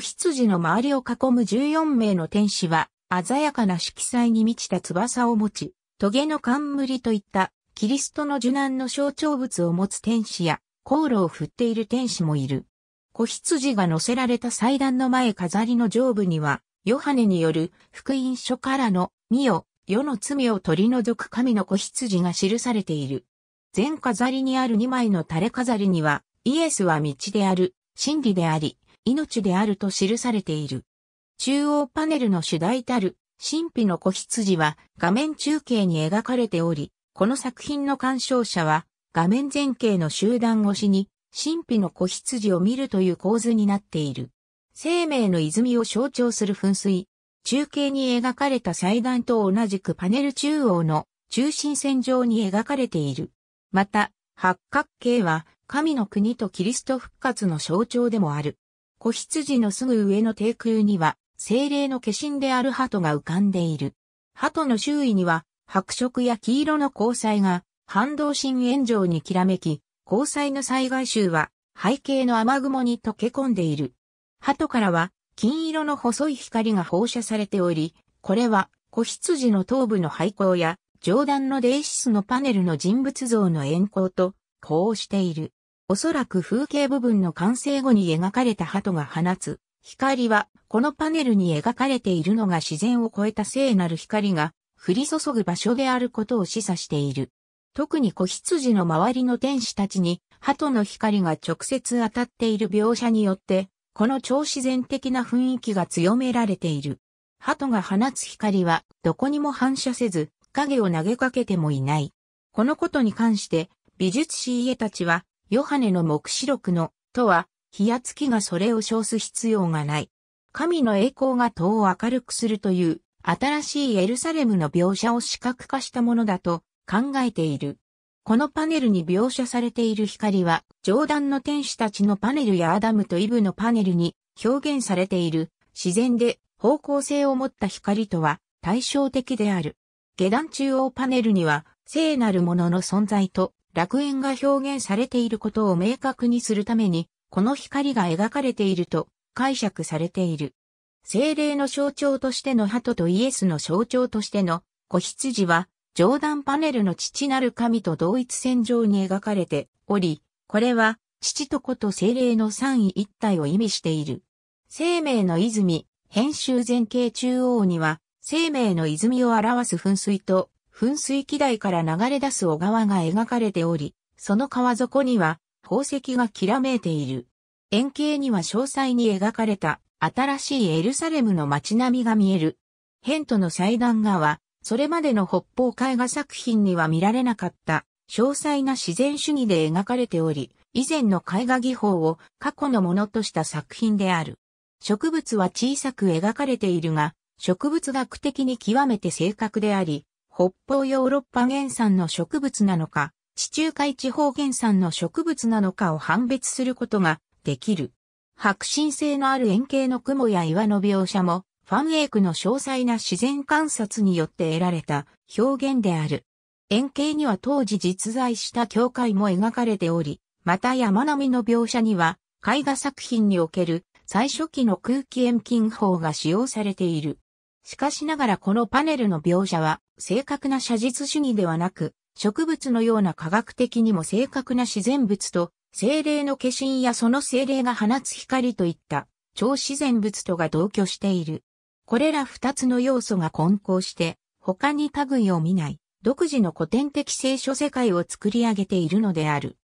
Speaker 1: 子羊の周りを囲む14名の天使は、鮮やかな色彩に満ちた翼を持ち、棘の冠といったキリストの受難の象徴物を持つ天使や、航路を振っている天使もいる。子羊が乗せられた祭壇の前飾りの上部には、ヨハネによる福音書からの、見よ、世の罪を取り除く神の子羊が記されている。全飾りにある2枚の垂れ飾りには、イエスは道である、真理であり、命であると記されている。中央パネルの主題たる神秘の子羊は画面中継に描かれており、この作品の鑑賞者は画面前景の集団越しに神秘の子羊を見るという構図になっている。生命の泉を象徴する噴水。中継に描かれた祭壇と同じくパネル中央の中心線上に描かれている。また、八角形は神の国とキリスト復活の象徴でもある。子羊のすぐ上の低空には、精霊の化身である鳩が浮かんでいる。鳩の周囲には、白色や黄色の光彩が、反動心炎上にきらめき、光彩の災害臭は、背景の雨雲に溶け込んでいる。鳩からは、金色の細い光が放射されており、これは、子羊の頭部の廃校や、上段のシスのパネルの人物像の炎光と、呼応している。おそらく風景部分の完成後に描かれた鳩が放つ光は、このパネルに描かれているのが自然を超えた聖なる光が降り注ぐ場所であることを示唆している。特に子羊の周りの天使たちに、鳩の光が直接当たっている描写によって、この超自然的な雰囲気が強められている。鳩が放つ光は、どこにも反射せず、影を投げかけてもいない。このことに関して、美術師家たちは、ヨハネの目視録の、とは、火や月がそれを称す必要がない。神の栄光が塔を明るくするという、新しいエルサレムの描写を視覚化したものだと考えている。このパネルに描写されている光は、上段の天使たちのパネルやアダムとイブのパネルに表現されている、自然で方向性を持った光とは対照的である。下段中央パネルには、聖なるものの存在と楽園が表現されていることを明確にするために、この光が描かれていると解釈されている。精霊の象徴としての鳩とイエスの象徴としての子羊は、上段パネルの父なる神と同一線上に描かれており、これは父と子と精霊の三位一体を意味している。生命の泉、編集前景中央には、生命の泉を表す噴水と噴水機台から流れ出す小川が描かれており、その川底には宝石がきらめいている。円形には詳細に描かれた新しいエルサレムの街並みが見える。ヘントの祭壇画は、それまでの北方絵画作品には見られなかった詳細な自然主義で描かれており、以前の絵画技法を過去のものとした作品である。植物は小さく描かれているが、植物学的に極めて正確であり、北方ヨーロッパ原産の植物なのか、地中海地方原産の植物なのかを判別することができる。白新性のある円形の雲や岩の描写も、ファンエイクの詳細な自然観察によって得られた表現である。円形には当時実在した教会も描かれており、また山並みの描写には、絵画作品における最初期の空気遠近法が使用されている。しかしながらこのパネルの描写は、正確な写実主義ではなく、植物のような科学的にも正確な自然物と、精霊の化身やその精霊が放つ光といった超自然物とが同居している。これら二つの要素が混交して、他に類を見ない、独自の古典的聖書世界を作り上げているのである。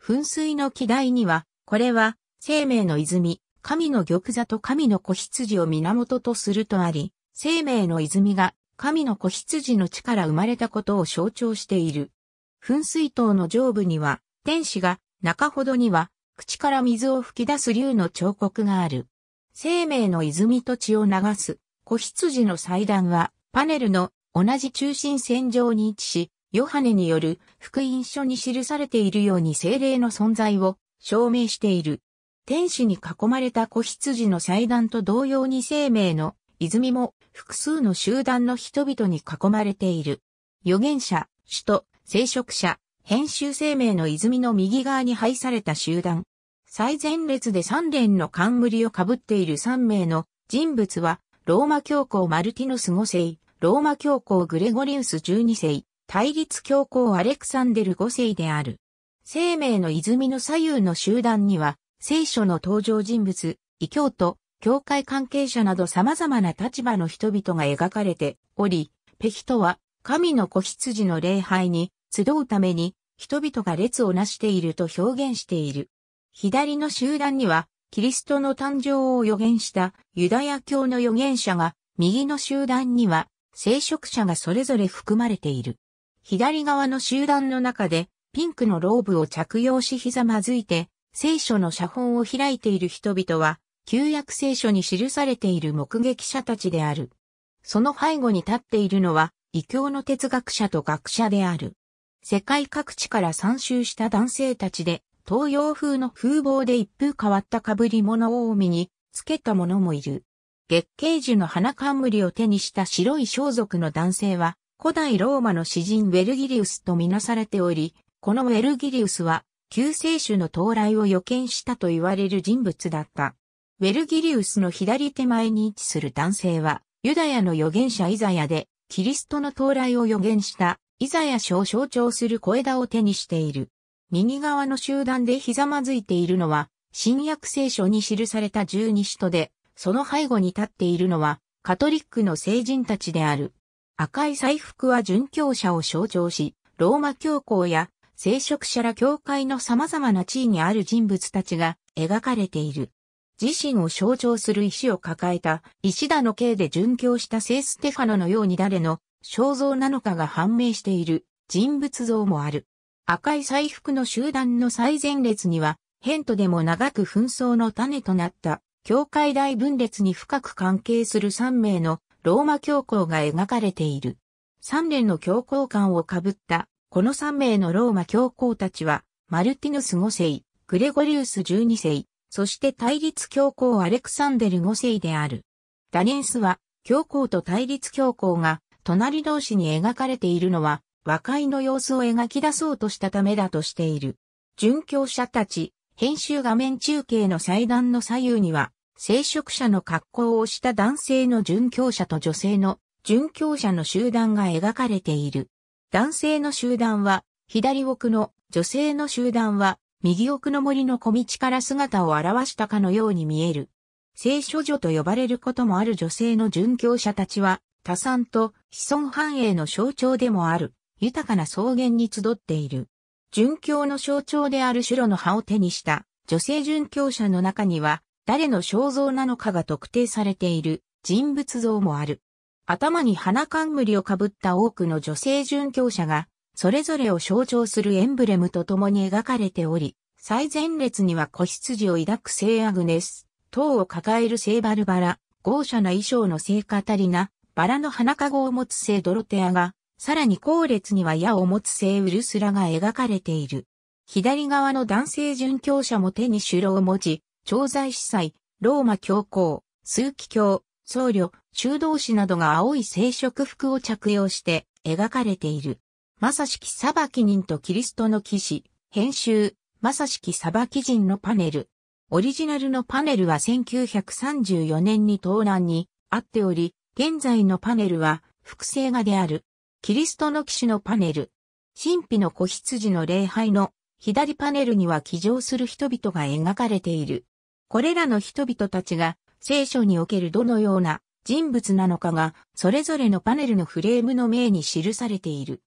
Speaker 1: 噴水の機題には、これは、生命の泉、神の玉座と神の子羊を源とするとあり、生命の泉が神の子羊の地から生まれたことを象徴している。噴水塔の上部には、天使が、中ほどには、口から水を吹き出す竜の彫刻がある。生命の泉と血を流す、子羊の祭壇は、パネルの同じ中心線上に位置し、ヨハネによる福音書に記されているように精霊の存在を証明している。天使に囲まれた子羊の祭壇と同様に生命の泉も複数の集団の人々に囲まれている。預言者、首都、聖職者、編集生命の泉の右側に配された集団。最前列で三連の冠をかぶっている三名の人物は、ローマ教皇マルティノス5世、ローマ教皇グレゴリウス12世、対立教皇アレクサンデル5世である。生命の泉の左右の集団には、聖書の登場人物、異教徒、教会関係者など様々な立場の人々が描かれており、ペヒとは神の子羊の礼拝に集うために人々が列をなしていると表現している。左の集団にはキリストの誕生を予言したユダヤ教の預言者が、右の集団には聖職者がそれぞれ含まれている。左側の集団の中でピンクのローブを着用しひざまずいて聖書の写本を開いている人々は旧約聖書に記されている目撃者たちである。その背後に立っているのは、異教の哲学者と学者である。世界各地から参集した男性たちで、東洋風の風貌で一風変わった被り物を身につけた者もいる。月桂樹の花冠を手にした白い装束の男性は、古代ローマの詩人ウェルギリウスとみなされており、このウェルギリウスは、救世主の到来を予見したと言われる人物だった。ウェルギリウスの左手前に位置する男性は、ユダヤの預言者イザヤで、キリストの到来を予言したイザヤ書を象徴する小枝を手にしている。右側の集団でひざまずいているのは、新約聖書に記された十二使徒で、その背後に立っているのは、カトリックの聖人たちである。赤い彩服は殉教者を象徴し、ローマ教皇や聖職者ら教会の様々な地位にある人物たちが描かれている。自身を象徴する石を抱えた石田の刑で殉教した聖ステファノのように誰の肖像なのかが判明している人物像もある。赤い彩服の集団の最前列には、ヘントでも長く紛争の種となった教会大分裂に深く関係する3名のローマ教皇が描かれている。3連の教皇官をかぶったこの3名のローマ教皇たちは、マルティヌス5世、グレゴリウス12世、そして対立教皇アレクサンデル5世である。ダニエンスは、教皇と対立教皇が、隣同士に描かれているのは、和解の様子を描き出そうとしたためだとしている。殉教者たち、編集画面中継の祭壇の左右には、聖職者の格好をした男性の殉教者と女性の殉教者の集団が描かれている。男性の集団は左奥の、女性の集団は右奥の森の小道から姿を現したかのように見える。聖書女と呼ばれることもある女性の殉教者たちは、多産と子孫繁栄の象徴でもある、豊かな草原に集っている。殉教の象徴である白の葉を手にした女性殉教者の中には、誰の肖像なのかが特定されている人物像もある。頭に花冠をかぶった多くの女性殉教者がそれぞれを象徴するエンブレムと共に描かれており、最前列には子羊を抱く聖アグネス、塔を抱える聖バルバラ、豪奢な衣装の聖カタリナ、バラの花籠を持つ聖ドロテアが、さらに後列には矢を持つ聖ウルスラが描かれている。左側の男性殉教者も手に首領を持ち、調剤司祭、ローマ教皇、枢機卿、僧侶、修道士などが青い聖職服を着用して描かれている。正式裁き人とキリストの騎士、編集、正式裁き人のパネル。オリジナルのパネルは1934年に盗難にあっており、現在のパネルは複製画である。キリストの騎士のパネル。神秘の子羊の礼拝の左パネルには騎乗する人々が描かれている。これらの人々たちが聖書におけるどのような人物なのかがそれぞれのパネルのフレームの名に記されている。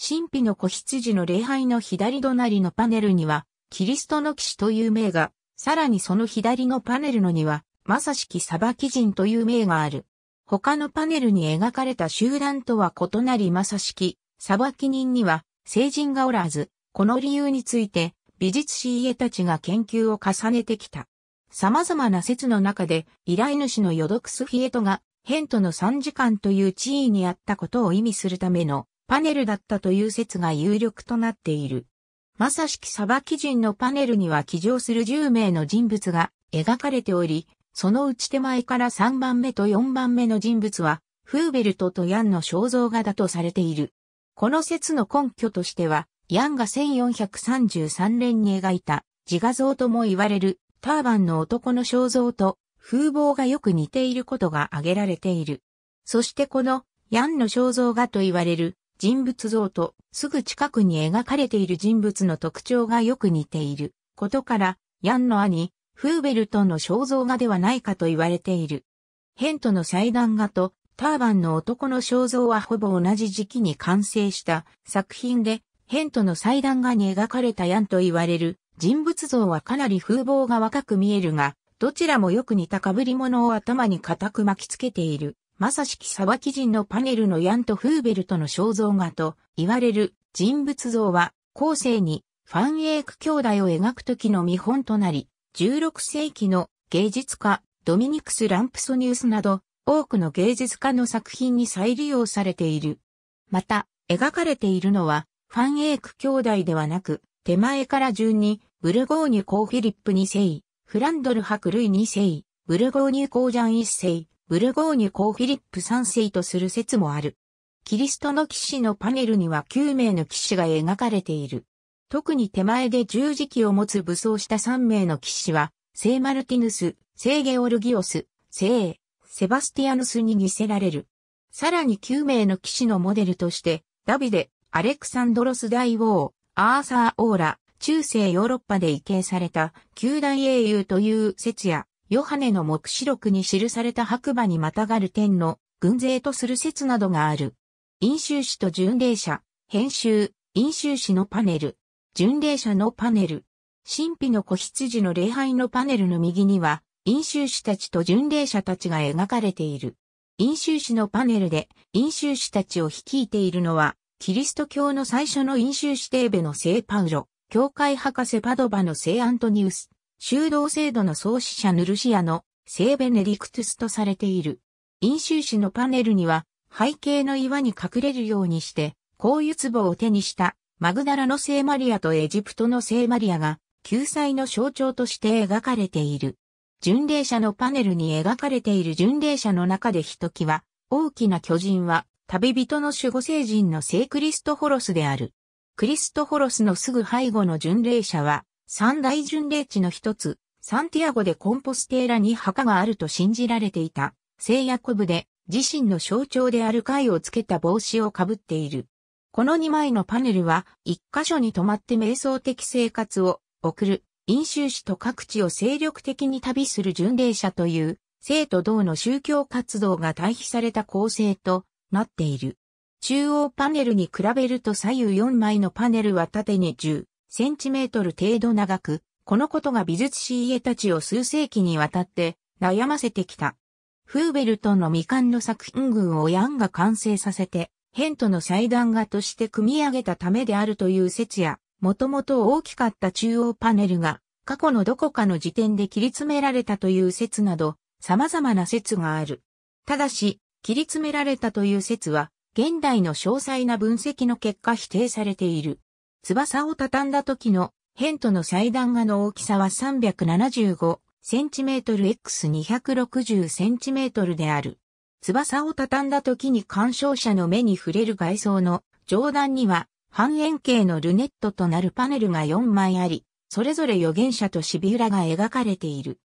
Speaker 1: 神秘の子羊の礼拝の左隣のパネルには、キリストの騎士という名が、さらにその左のパネルのには、まさしき裁き人という名がある。他のパネルに描かれた集団とは異なりまさしき、裁き人には、聖人がおらず、この理由について、美術師家たちが研究を重ねてきた。様々な説の中で、依頼主のヨドクスフィエトが、ヘントの3時間という地位にあったことを意味するための、パネルだったという説が有力となっている。まさ裁き人のパネルには起乗する10名の人物が描かれており、そのうち手前から3番目と4番目の人物は、フーベルトとヤンの肖像画だとされている。この説の根拠としては、ヤンが1433年に描いた自画像とも言われるターバンの男の肖像と風貌がよく似ていることが挙げられている。そしてこのヤンの肖像画と言われる人物像とすぐ近くに描かれている人物の特徴がよく似ていることから、ヤンの兄、フーベルトンの肖像画ではないかと言われている。ヘントの祭壇画とターバンの男の肖像はほぼ同じ時期に完成した作品で、ヘントの祭壇画に描かれたヤンと言われる人物像はかなり風貌が若く見えるが、どちらもよく似た被り物を頭に固く巻きつけている。正サバキ人のパネルのヤント・フーベルトの肖像画と言われる人物像は後世にファンエーク兄弟を描く時の見本となり、16世紀の芸術家ドミニクス・ランプソニウスなど多くの芸術家の作品に再利用されている。また、描かれているのはファンエーク兄弟ではなく、手前から順にブルゴーニュ・コー・フィリップ2世、フランドル・ハク・ルイ2世、ブルゴーニュ・コー・ジャン1世、ブルゴーニュ公フィリップ三世とする説もある。キリストの騎士のパネルには9名の騎士が描かれている。特に手前で十字記を持つ武装した3名の騎士は、聖マルティヌス、聖ゲオルギオス、聖セバスティアヌスに似せられる。さらに9名の騎士のモデルとして、ダビデ、アレクサンドロス大王、アーサー・オーラ、中世ヨーロッパで畏敬された九大英雄という説や、ヨハネの目視録に記された白馬にまたがる天の軍勢とする説などがある。飲酒史と巡礼者、編集、飲酒史のパネル、巡礼者のパネル、神秘の子羊の礼拝のパネルの右には、飲酒史たちと巡礼者たちが描かれている。飲酒史のパネルで、飲酒史たちを率いているのは、キリスト教の最初の飲酒史テーベの聖パウロ、教会博士パドバの聖アントニウス、修道制度の創始者ヌルシアの聖ベネディクトゥスとされている。飲酒史のパネルには背景の岩に隠れるようにして、こういう壺を手にしたマグダラの聖マリアとエジプトの聖マリアが救済の象徴として描かれている。巡礼者のパネルに描かれている巡礼者の中でひときわ大きな巨人は旅人の守護聖人の聖クリストホロスである。クリストホロスのすぐ背後の巡礼者は三大巡礼地の一つ、サンティアゴでコンポステーラに墓があると信じられていた、聖ヤコブで自身の象徴である貝をつけた帽子をかぶっている。この2枚のパネルは、一箇所に止まって瞑想的生活を送る、飲酒師と各地を精力的に旅する巡礼者という、生と同の宗教活動が対比された構成となっている。中央パネルに比べると左右4枚のパネルは縦に10、センチメートル程度長く、このことが美術史家たちを数世紀にわたって悩ませてきた。フーベルトの未完の作品群をヤンが完成させて、ヘントの祭壇画として組み上げたためであるという説や、もともと大きかった中央パネルが過去のどこかの時点で切り詰められたという説など、様々な説がある。ただし、切り詰められたという説は、現代の詳細な分析の結果否定されている。翼を畳んだ時のヘントの祭壇画の大きさは3 7 5 c m x 2 6 0 c m である。翼を畳んだ時に鑑賞者の目に触れる外装の上段には半円形のルネットとなるパネルが4枚あり、それぞれ預言者とシビウラが描かれている。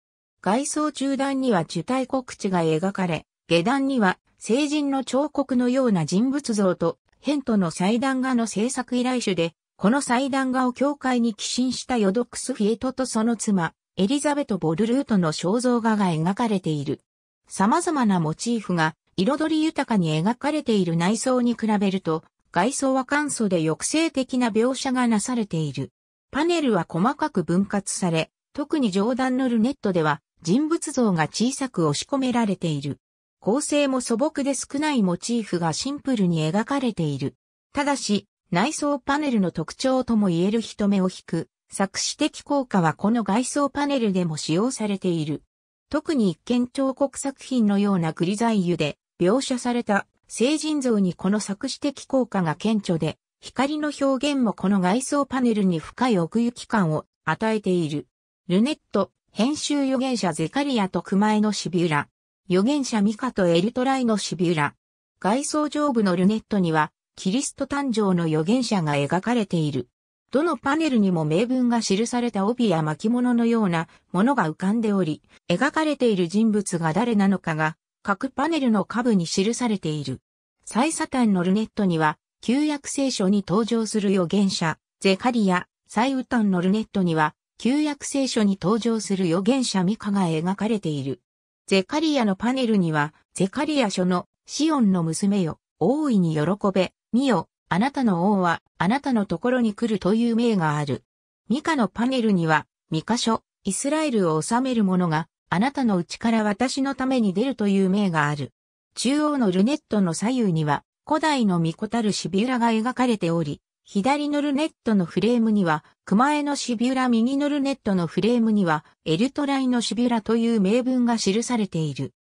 Speaker 1: 外装中段には受胎告知が描かれ、下段には成人の彫刻のような人物像とヘントの祭壇画の制作依頼書でこの祭壇画を教会に寄進したヨドックスフィエトとその妻、エリザベト・ボルルートの肖像画が描かれている。様々なモチーフが彩り豊かに描かれている内装に比べると、外装は簡素で抑制的な描写がなされている。パネルは細かく分割され、特に上段のルネットでは人物像が小さく押し込められている。構成も素朴で少ないモチーフがシンプルに描かれている。ただし、内装パネルの特徴とも言える人目を引く、作詞的効果はこの外装パネルでも使用されている。特に一見彫刻作品のようなグリザイユで描写された成人像にこの作詞的効果が顕著で、光の表現もこの外装パネルに深い奥行き感を与えている。ルネット、編集預言者ゼカリアとクマエのシビュラ。預言者ミカとエルトライのシビュラ。外装上部のルネットにはキリスト誕生の預言者が描かれている。どのパネルにも名文が記された帯や巻物のようなものが浮かんでおり、描かれている人物が誰なのかが、各パネルの下部に記されている。サイサタンのルネットには、旧約聖書に登場する預言者、ゼカリア、サイウタンのルネットには、旧約聖書に登場する預言者ミカが描かれている。ゼカリアのパネルには、ゼカリア書のシオンの娘よ、大いに喜べ、見よ、あなたの王は、あなたのところに来るという命がある。ミカのパネルには、ミカ書、イスラエルを治める者が、あなたのうちから私のために出るという命がある。中央のルネットの左右には、古代の巫女たるシビュラが描かれており、左のルネットのフレームには、熊江のシビュラ右のルネットのフレームには、エルトライのシビュラという名文が記されている。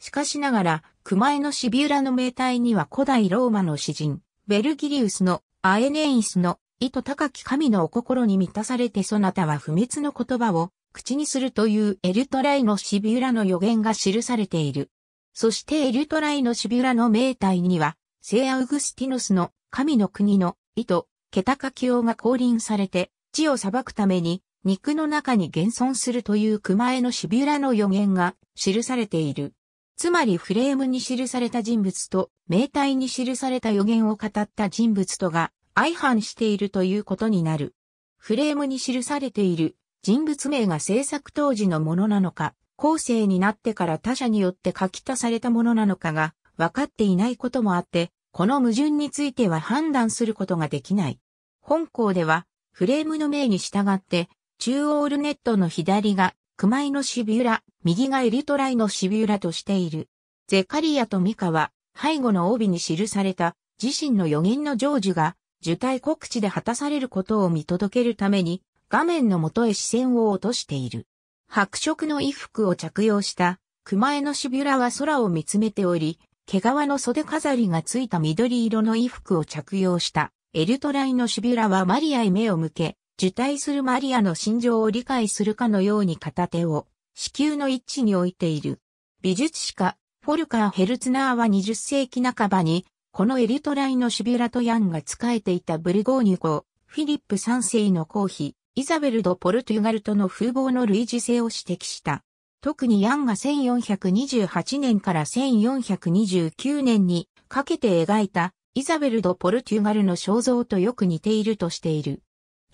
Speaker 1: しかしながら、熊江のシビュラの名体には古代ローマの詩人、ベルギリウスのアエネイスの意図高き神のお心に満たされてそなたは不滅の言葉を口にするというエルトライのシビュラの予言が記されている。そしてエルトライのシビュラの命体には、聖アウグスティノスの神の国の意図、ケタカキオが降臨されて、地を裁くために肉の中に現存するという熊へのシビュラの予言が記されている。つまりフレームに記された人物と、明体に記された予言を語った人物とが相反しているということになる。フレームに記されている人物名が制作当時のものなのか、後世になってから他者によって書き足されたものなのかが分かっていないこともあって、この矛盾については判断することができない。本校では、フレームの名に従って、中央ルネットの左が熊井のシビュラ、右がエリトライのシビュラとしている。ゼカリアとミカは、背後の帯に記された、自身の予言の成就が、受胎告知で果たされることを見届けるために、画面の元へ視線を落としている。白色の衣服を着用した、熊江のビュラは空を見つめており、毛皮の袖飾りがついた緑色の衣服を着用した、エルトライのビュラはマリアへ目を向け、受胎するマリアの心情を理解するかのように片手を子宮の一致に置いている。美術史家、フォルカー・ヘルツナーは20世紀半ばに、このエリトライのシビュラトヤンが仕えていたブルゴーニュ公、フィリップ3世の公妃、イザベル・ド・ポルトゥガルトの風貌の類似性を指摘した。特にヤンが1428年から1429年にかけて描いたイザベル・ド・ポルトゥガルの肖像とよく似ているとしている。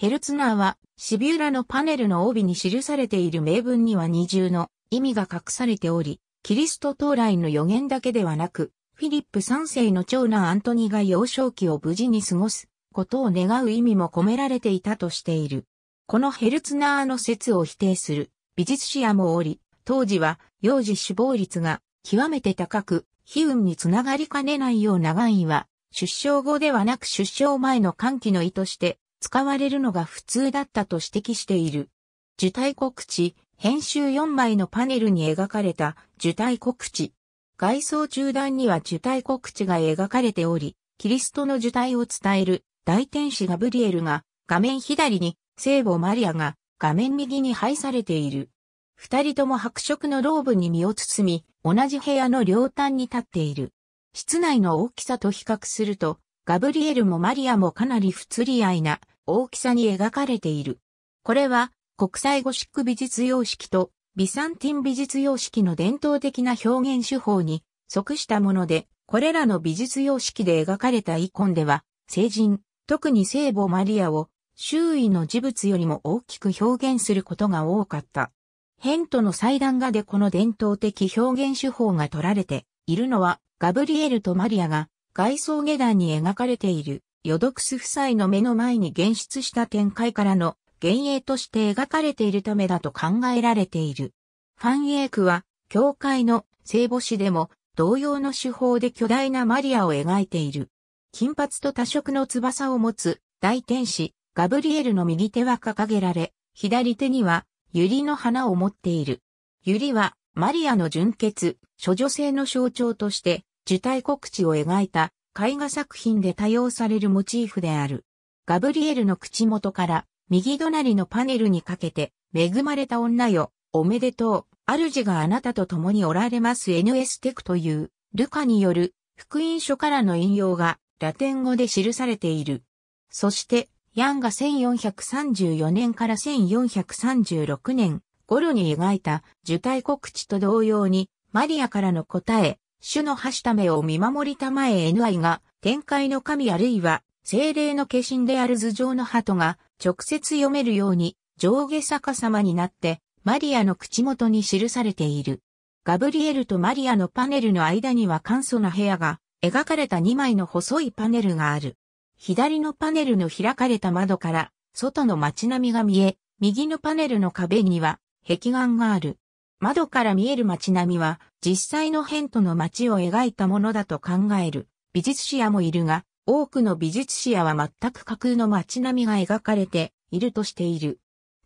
Speaker 1: ヘルツナーは、シビュラのパネルの帯に記されている名文には二重の意味が隠されており、キリスト到来の予言だけではなく、フィリップ三世の長男アントニが幼少期を無事に過ごすことを願う意味も込められていたとしている。このヘルツナーの説を否定する美術史アもおり、当時は幼児死亡率が極めて高く、悲運につながりかねないようなワイは、出生後ではなく出生前の歓喜の意として使われるのが普通だったと指摘している。受胎告知、編集4枚のパネルに描かれた受胎告知。外装中段には受胎告知が描かれており、キリストの受胎を伝える大天使ガブリエルが画面左に聖母マリアが画面右に配されている。二人とも白色のローブに身を包み、同じ部屋の両端に立っている。室内の大きさと比較すると、ガブリエルもマリアもかなり不釣り合いな大きさに描かれている。これは国際ゴシック美術様式とビサンティン美術様式の伝統的な表現手法に即したもので、これらの美術様式で描かれたイコンでは、聖人、特に聖母マリアを周囲の事物よりも大きく表現することが多かった。ヘントの祭壇画でこの伝統的表現手法が取られているのはガブリエルとマリアが外装下段に描かれているヨドクス夫妻の目の前に現出した展開からの幻影として描かれているためだと考えられている。ファンエークは、教会の聖母子でも同様の手法で巨大なマリアを描いている。金髪と多色の翼を持つ大天使、ガブリエルの右手は掲げられ、左手にはユリの花を持っている。ユリはマリアの純血、諸女性の象徴として、受胎告知を描いた絵画作品で多用されるモチーフである。ガブリエルの口元から右隣のパネルにかけて、恵まれた女よ、おめでとう、主があなたと共におられます NS テクという、ルカによる福音書からの引用がラテン語で記されている。そして、ヤンが1434年から1436年頃に描いた受胎告知と同様に、マリアからの答え、主の橋ためを見守りたまえ NI が、天界の神あるいは、精霊の化身である頭上の鳩が、直接読めるように、上下逆さまになって、マリアの口元に記されている。ガブリエルとマリアのパネルの間には簡素な部屋が、描かれた2枚の細いパネルがある。左のパネルの開かれた窓から、外の街並みが見え、右のパネルの壁には、壁眼がある。窓から見える街並みは実際のヘントの街を描いたものだと考える美術史屋もいるが、多くの美術史屋は全く架空の街並みが描かれているとしている。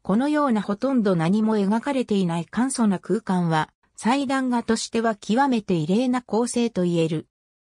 Speaker 1: このようなほとんど何も描かれていない簡素な空間は、祭壇画としては極めて異例な構成と言える。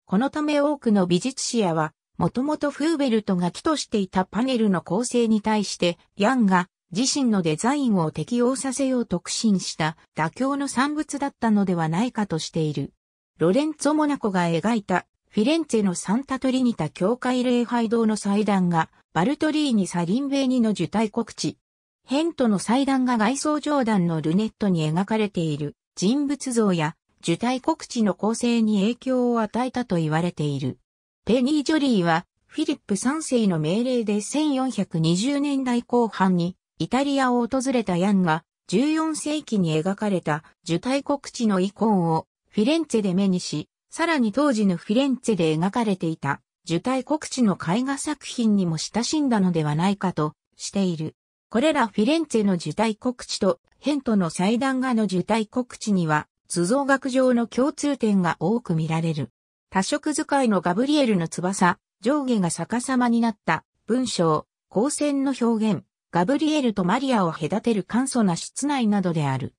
Speaker 1: このため多くの美術史屋は、もともとフーベルトが木としていたパネルの構成に対して、ヤンが自身のデザインを適応させよう特進した妥協の産物だったのではないかとしている。ロレンツォ・モナコが描いたフィレンツェのサンタトリニタ教会礼拝堂の祭壇がバルトリーニ・サリンベーニの受胎告知。ヘントの祭壇が外装上段のルネットに描かれている人物像や受胎告知の構成に影響を与えたと言われている。ペニー・ジョリーはフィリップ3世の命令で1420年代後半にイタリアを訪れたヤンが14世紀に描かれた受胎告知の遺コをフィレンツェで目にし、さらに当時のフィレンツェで描かれていた受胎告知の絵画作品にも親しんだのではないかとしている。これらフィレンツェの受胎告知とヘントの祭壇画の受胎告知には図像学上の共通点が多く見られる。多色使いのガブリエルの翼、上下が逆さまになった文章、光線の表現、ガブリエルとマリアを隔てる簡素な室内などである。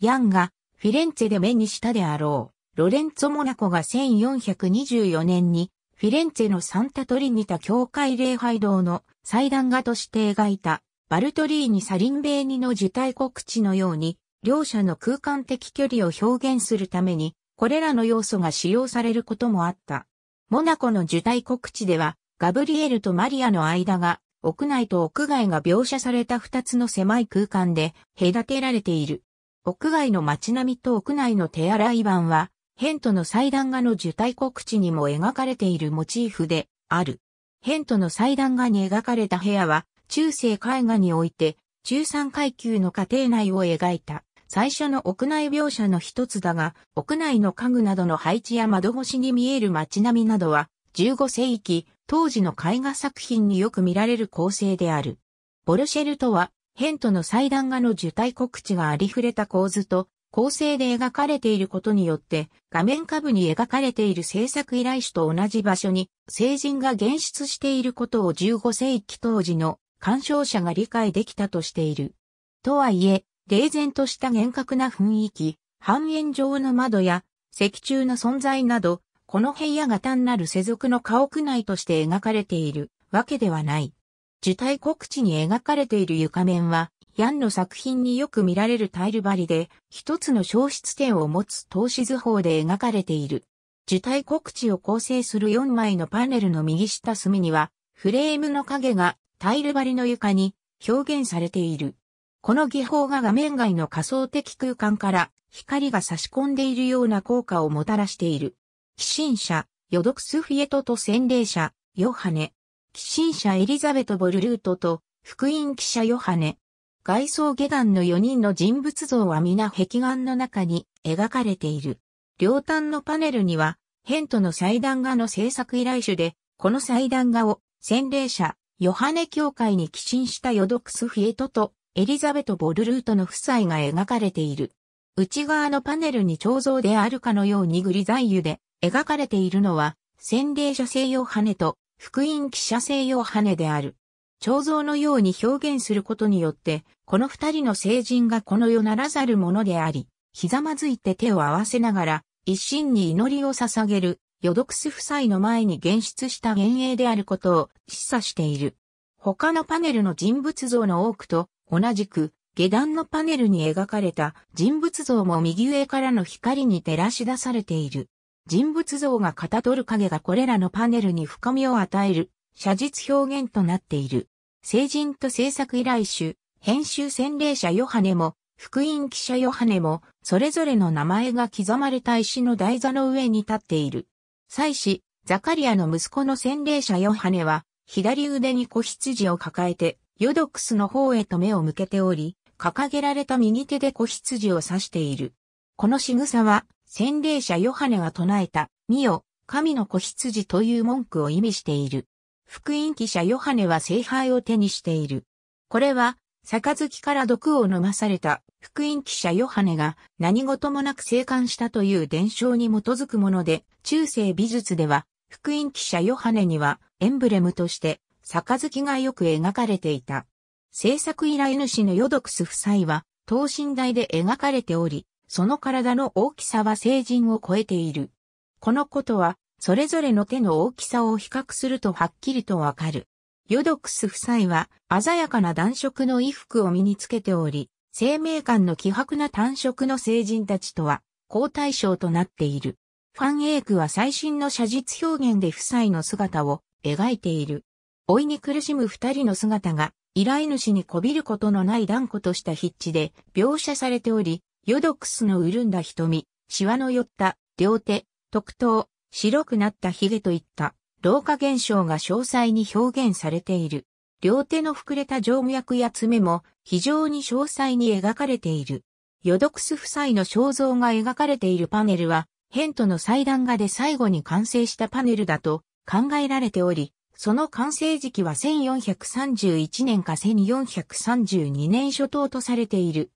Speaker 1: ヤンが、フィレンツェで目にしたであろう、ロレンツォ・モナコが1424年に、フィレンツェのサンタトリニタ教会礼拝堂の祭壇画として描いた、バルトリーニ・サリンベーニの受胎告知のように、両者の空間的距離を表現するために、これらの要素が使用されることもあった。モナコの受胎告知では、ガブリエルとマリアの間が屋内と屋外が描写された2つの狭い空間で隔てられている。屋外の街並みと屋内の手洗い版は、ヘントの祭壇画の受胎告知にも描かれているモチーフである。ヘントの祭壇画に描かれた部屋は、中世絵画において、中産階級の家庭内を描いた、最初の屋内描写の一つだが、屋内の家具などの配置や窓越しに見える街並みなどは、15世紀、当時の絵画作品によく見られる構成である。ボルシェルとは、ヘントの祭壇画の受胎告知がありふれた構図と、構成で描かれていることによって、画面下部に描かれている制作依頼書と同じ場所に、聖人が現出していることを15世紀当時の鑑賞者が理解できたとしている。とはいえ、冷然とした厳格な雰囲気、半円状の窓や、石柱の存在など、この部屋が単なる世俗の家屋内として描かれているわけではない。受胎告知に描かれている床面は、ヤンの作品によく見られるタイル張りで、一つの消失点を持つ透視図法で描かれている。受胎告知を構成する4枚のパネルの右下隅には、フレームの影がタイル張りの床に表現されている。この技法が画面外の仮想的空間から光が差し込んでいるような効果をもたらしている。寄進者、ヨドクスフィエトと洗礼者、ヨハネ。寄進者エリザベト・ボルルートと、福音記者ヨハネ。外装下段の4人の人物像は皆壁画の中に描かれている。両端のパネルには、ヘントの祭壇画の制作依頼手で、この祭壇画を、洗礼者、ヨハネ教会に寄進したヨドクスフィエトと、エリザベト・ボルルートの夫妻が描かれている。内側のパネルに彫像であるかのようにグリザイユで、描かれているのは、洗礼者西洋羽と福音記者西洋羽である。彫像のように表現することによって、この二人の聖人がこの世ならざるものであり、ひざまずいて手を合わせながら、一心に祈りを捧げる、ヨドクス夫妻の前に現出した幻影であることを示唆している。他のパネルの人物像の多くと同じく、下段のパネルに描かれた人物像も右上からの光に照らし出されている。人物像が型取る影がこれらのパネルに深みを与える写実表現となっている。成人と制作依頼主、編集洗礼者ヨハネも、福音記者ヨハネも、それぞれの名前が刻まれた石の台座の上に立っている。祭司、ザカリアの息子の洗礼者ヨハネは、左腕に子羊を抱えて、ヨドクスの方へと目を向けており、掲げられた右手で子羊を指している。この仕草は、洗礼者ヨハネが唱えた、見よ、神の子羊という文句を意味している。福音記者ヨハネは聖杯を手にしている。これは、杯から毒を飲まされた福音記者ヨハネが何事もなく生還したという伝承に基づくもので、中世美術では福音記者ヨハネにはエンブレムとして杯がよく描かれていた。制作依頼主のヨドクス夫妻は等身大で描かれており、その体の大きさは成人を超えている。このことは、それぞれの手の大きさを比較するとはっきりとわかる。ヨドクス夫妻は鮮やかな暖色の衣服を身につけており、生命感の希薄な単色の成人たちとは、交対象となっている。ファンエイクは最新の写実表現で夫妻の姿を描いている。老いに苦しむ二人の姿が、依頼主にこびることのない断固とした筆致で描写されており、ヨドクスの潤んだ瞳、シワの寄った両手、特等、白くなった髭といった老化現象が詳細に表現されている。両手の膨れた静脈や爪も非常に詳細に描かれている。ヨドクス夫妻の肖像が描かれているパネルは、ヘントの祭壇画で最後に完成したパネルだと考えられており、その完成時期は1431年か1432年初頭とされている。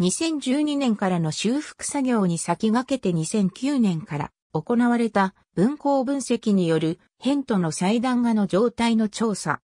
Speaker 1: 2012年からの修復作業に先駆けて2009年から行われた文庫分析によるヘントの祭壇画の状態の調査。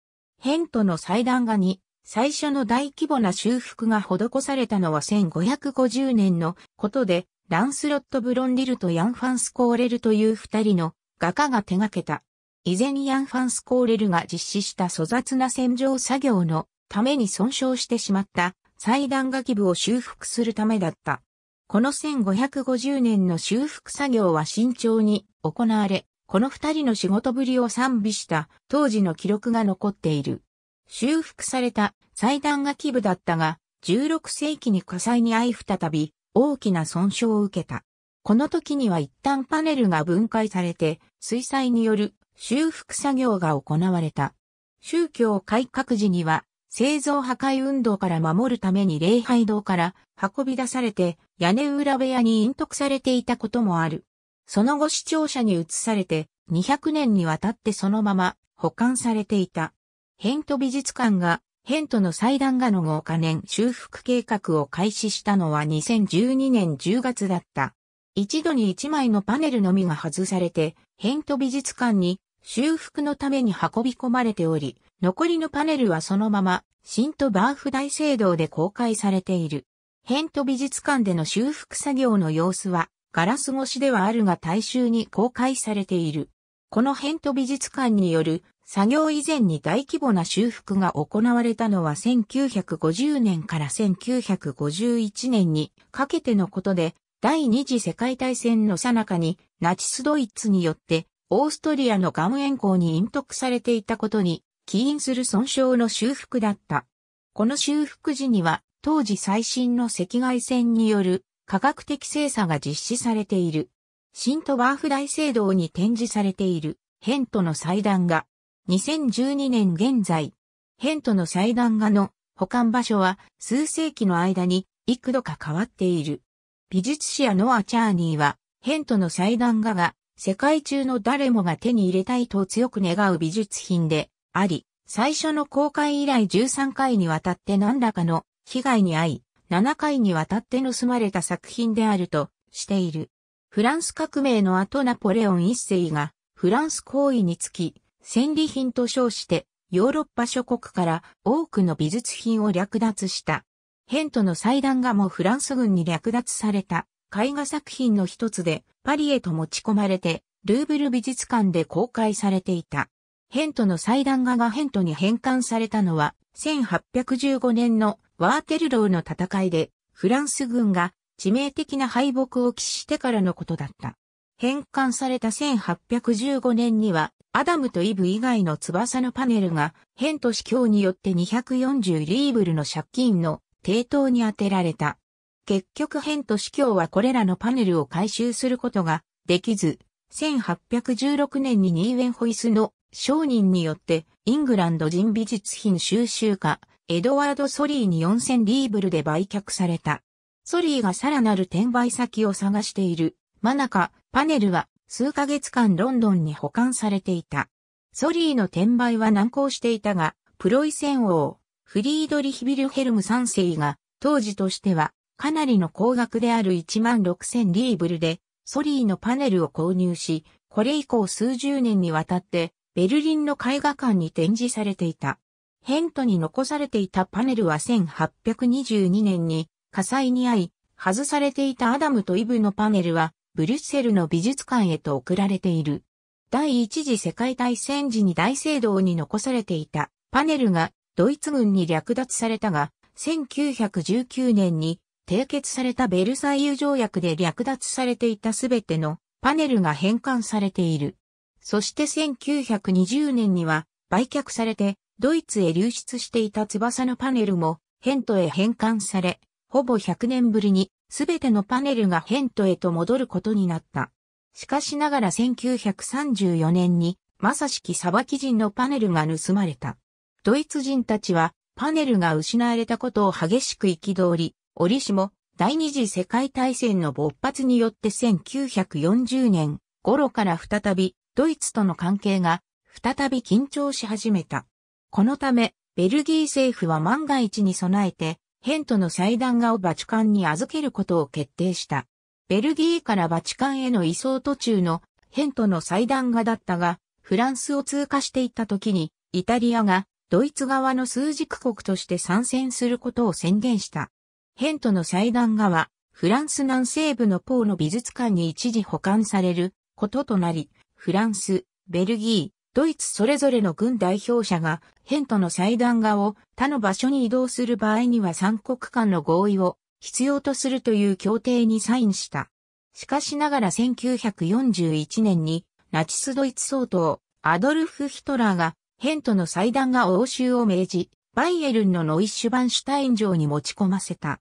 Speaker 1: ヘントの祭壇画に最初の大規模な修復が施されたのは1550年のことで、ランスロット・ブロンディルとヤン・ファンス・コーレルという二人の画家が手掛けた。以前ヤン・ファンス・コーレルが実施した粗雑な洗浄作業のために損傷してしまった祭壇楽器部を修復するためだった。この1550年の修復作業は慎重に行われ、この二人の仕事ぶりを賛美した当時の記録が残っている。修復された祭壇楽器部だったが、16世紀に火災に遭い再び大きな損傷を受けた。この時には一旦パネルが分解されて、水災による修復作業が行われた。宗教改革時には製造破壊運動から守るために礼拝堂から運び出されて屋根裏部屋に隠匿されていたこともある。その後視聴者に移されて200年にわたってそのまま保管されていた。ヘント美術館がヘントの祭壇画の豪華年修復計画を開始したのは2012年10月だった。一度に1枚のパネルのみが外されて、ヘント美術館に修復のために運び込まれており、残りのパネルはそのまま、新トバーフ大聖堂で公開されている。ヘント美術館での修復作業の様子は、ガラス越しではあるが大衆に公開されている。このヘント美術館による作業以前に大規模な修復が行われたのは1950年から1951年にかけてのことで、第二次世界大戦の最中にナチスドイツによってオーストリアのガムエンコーに隠匿されていたことに起因する損傷の修復だった。この修復時には、当時最新の赤外線による科学的精査が実施されている。シントバーフ大聖堂に展示されている、ヘントの祭壇が、2012年現在、ヘントの祭壇画の保管場所は数世紀の間に幾度か変わっている。美術史やノア・チャーニーは、ヘントの祭壇画が世界中の誰もが手に入れたいと強く願う美術品で、あり、最初の公開以来13回にわたって何らかの被害に遭い、7回にわたって盗まれた作品であるとしている。フランス革命の後ナポレオン一世がフランス行為につき、戦利品と称してヨーロッパ諸国から多くの美術品を略奪した。ヘントの祭壇画もフランス軍に略奪された絵画作品の一つでパリへと持ち込まれてルーブル美術館で公開されていた。ヘントの祭壇画がヘントに返還されたのは、1815年のワーテルローの戦いで、フランス軍が致命的な敗北を喫してからのことだった。返還された1815年には、アダムとイブ以外の翼のパネルが、ヘント司教によって240リーブルの借金の抵当に充てられた。結局ヘント司教はこれらのパネルを回収することができず、1816年にニーウェンホイスの商人によってイングランド人美術品収集家、エドワード・ソリーに4000リーブルで売却された。ソリーがさらなる転売先を探している、マナカ、パネルは数ヶ月間ロンドンに保管されていた。ソリーの転売は難航していたが、プロイセン王、フリードリヒビルヘルム3世が、当時としては、かなりの高額である1万6000リーブルで、ソリーのパネルを購入し、これ以降数十年にわたって、ベルリンの絵画館に展示されていた。ヘントに残されていたパネルは1822年に火災に遭い、外されていたアダムとイブのパネルはブリュッセルの美術館へと送られている。第一次世界大戦時に大聖堂に残されていたパネルがドイツ軍に略奪されたが、1919年に締結されたベルサイユ条約で略奪されていたすべてのパネルが返還されている。そして1920年には売却されてドイツへ流出していた翼のパネルもヘントへ返還され、ほぼ100年ぶりにすべてのパネルがヘントへと戻ることになった。しかしながら1934年にまさしき裁き人のパネルが盗まれた。ドイツ人たちはパネルが失われたことを激しく憤り、折しも第二次世界大戦の勃発によって1940年頃から再びドイツとの関係が再び緊張し始めた。このため、ベルギー政府は万が一に備えて、ヘントの祭壇画をバチカンに預けることを決定した。ベルギーからバチカンへの移送途中のヘントの祭壇画だったが、フランスを通過していった時に、イタリアがドイツ側の数軸国として参戦することを宣言した。ヘントの祭壇画は、フランス南西部のポーの美術館に一時保管されることとなり、フランス、ベルギー、ドイツそれぞれの軍代表者が、ヘントの祭壇画を他の場所に移動する場合には三国間の合意を必要とするという協定にサインした。しかしながら1941年に、ナチスドイツ総統、アドルフ・ヒトラーが、ヘントの祭壇画を欧州を命じ、バイエルンのノイッシュバンシュタイン城に持ち込ませた。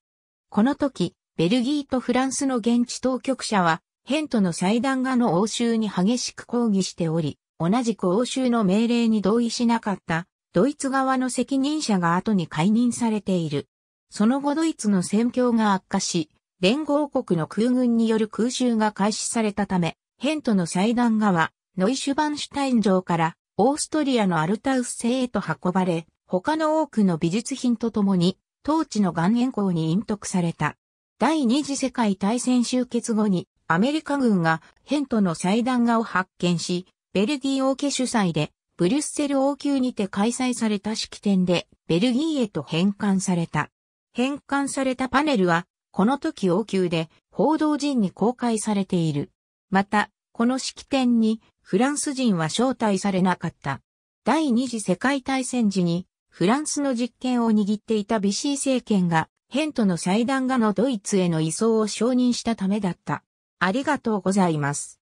Speaker 1: この時、ベルギーとフランスの現地当局者は、ヘントの祭壇画の応酬に激しく抗議しており、同じく応酬の命令に同意しなかったドイツ側の責任者が後に解任されている。その後ドイツの戦況が悪化し、連合国の空軍による空襲が開始されたため、ヘントの祭壇画は、ノイシュバンシュタイン城からオーストリアのアルタウス製へと運ばれ、他の多くの美術品とともに、当地の岩塩港に隠匿された。第二次世界大戦終結後に、アメリカ軍がヘントの祭壇画を発見し、ベルギー王家主催で、ブリュッセル王宮にて開催された式典で、ベルギーへと返還された。返還されたパネルは、この時王宮で報道陣に公開されている。また、この式典にフランス人は招待されなかった。第二次世界大戦時にフランスの実権を握っていたビシー政権がヘントの祭壇画のドイツへの移送を承認したためだった。ありがとうございます。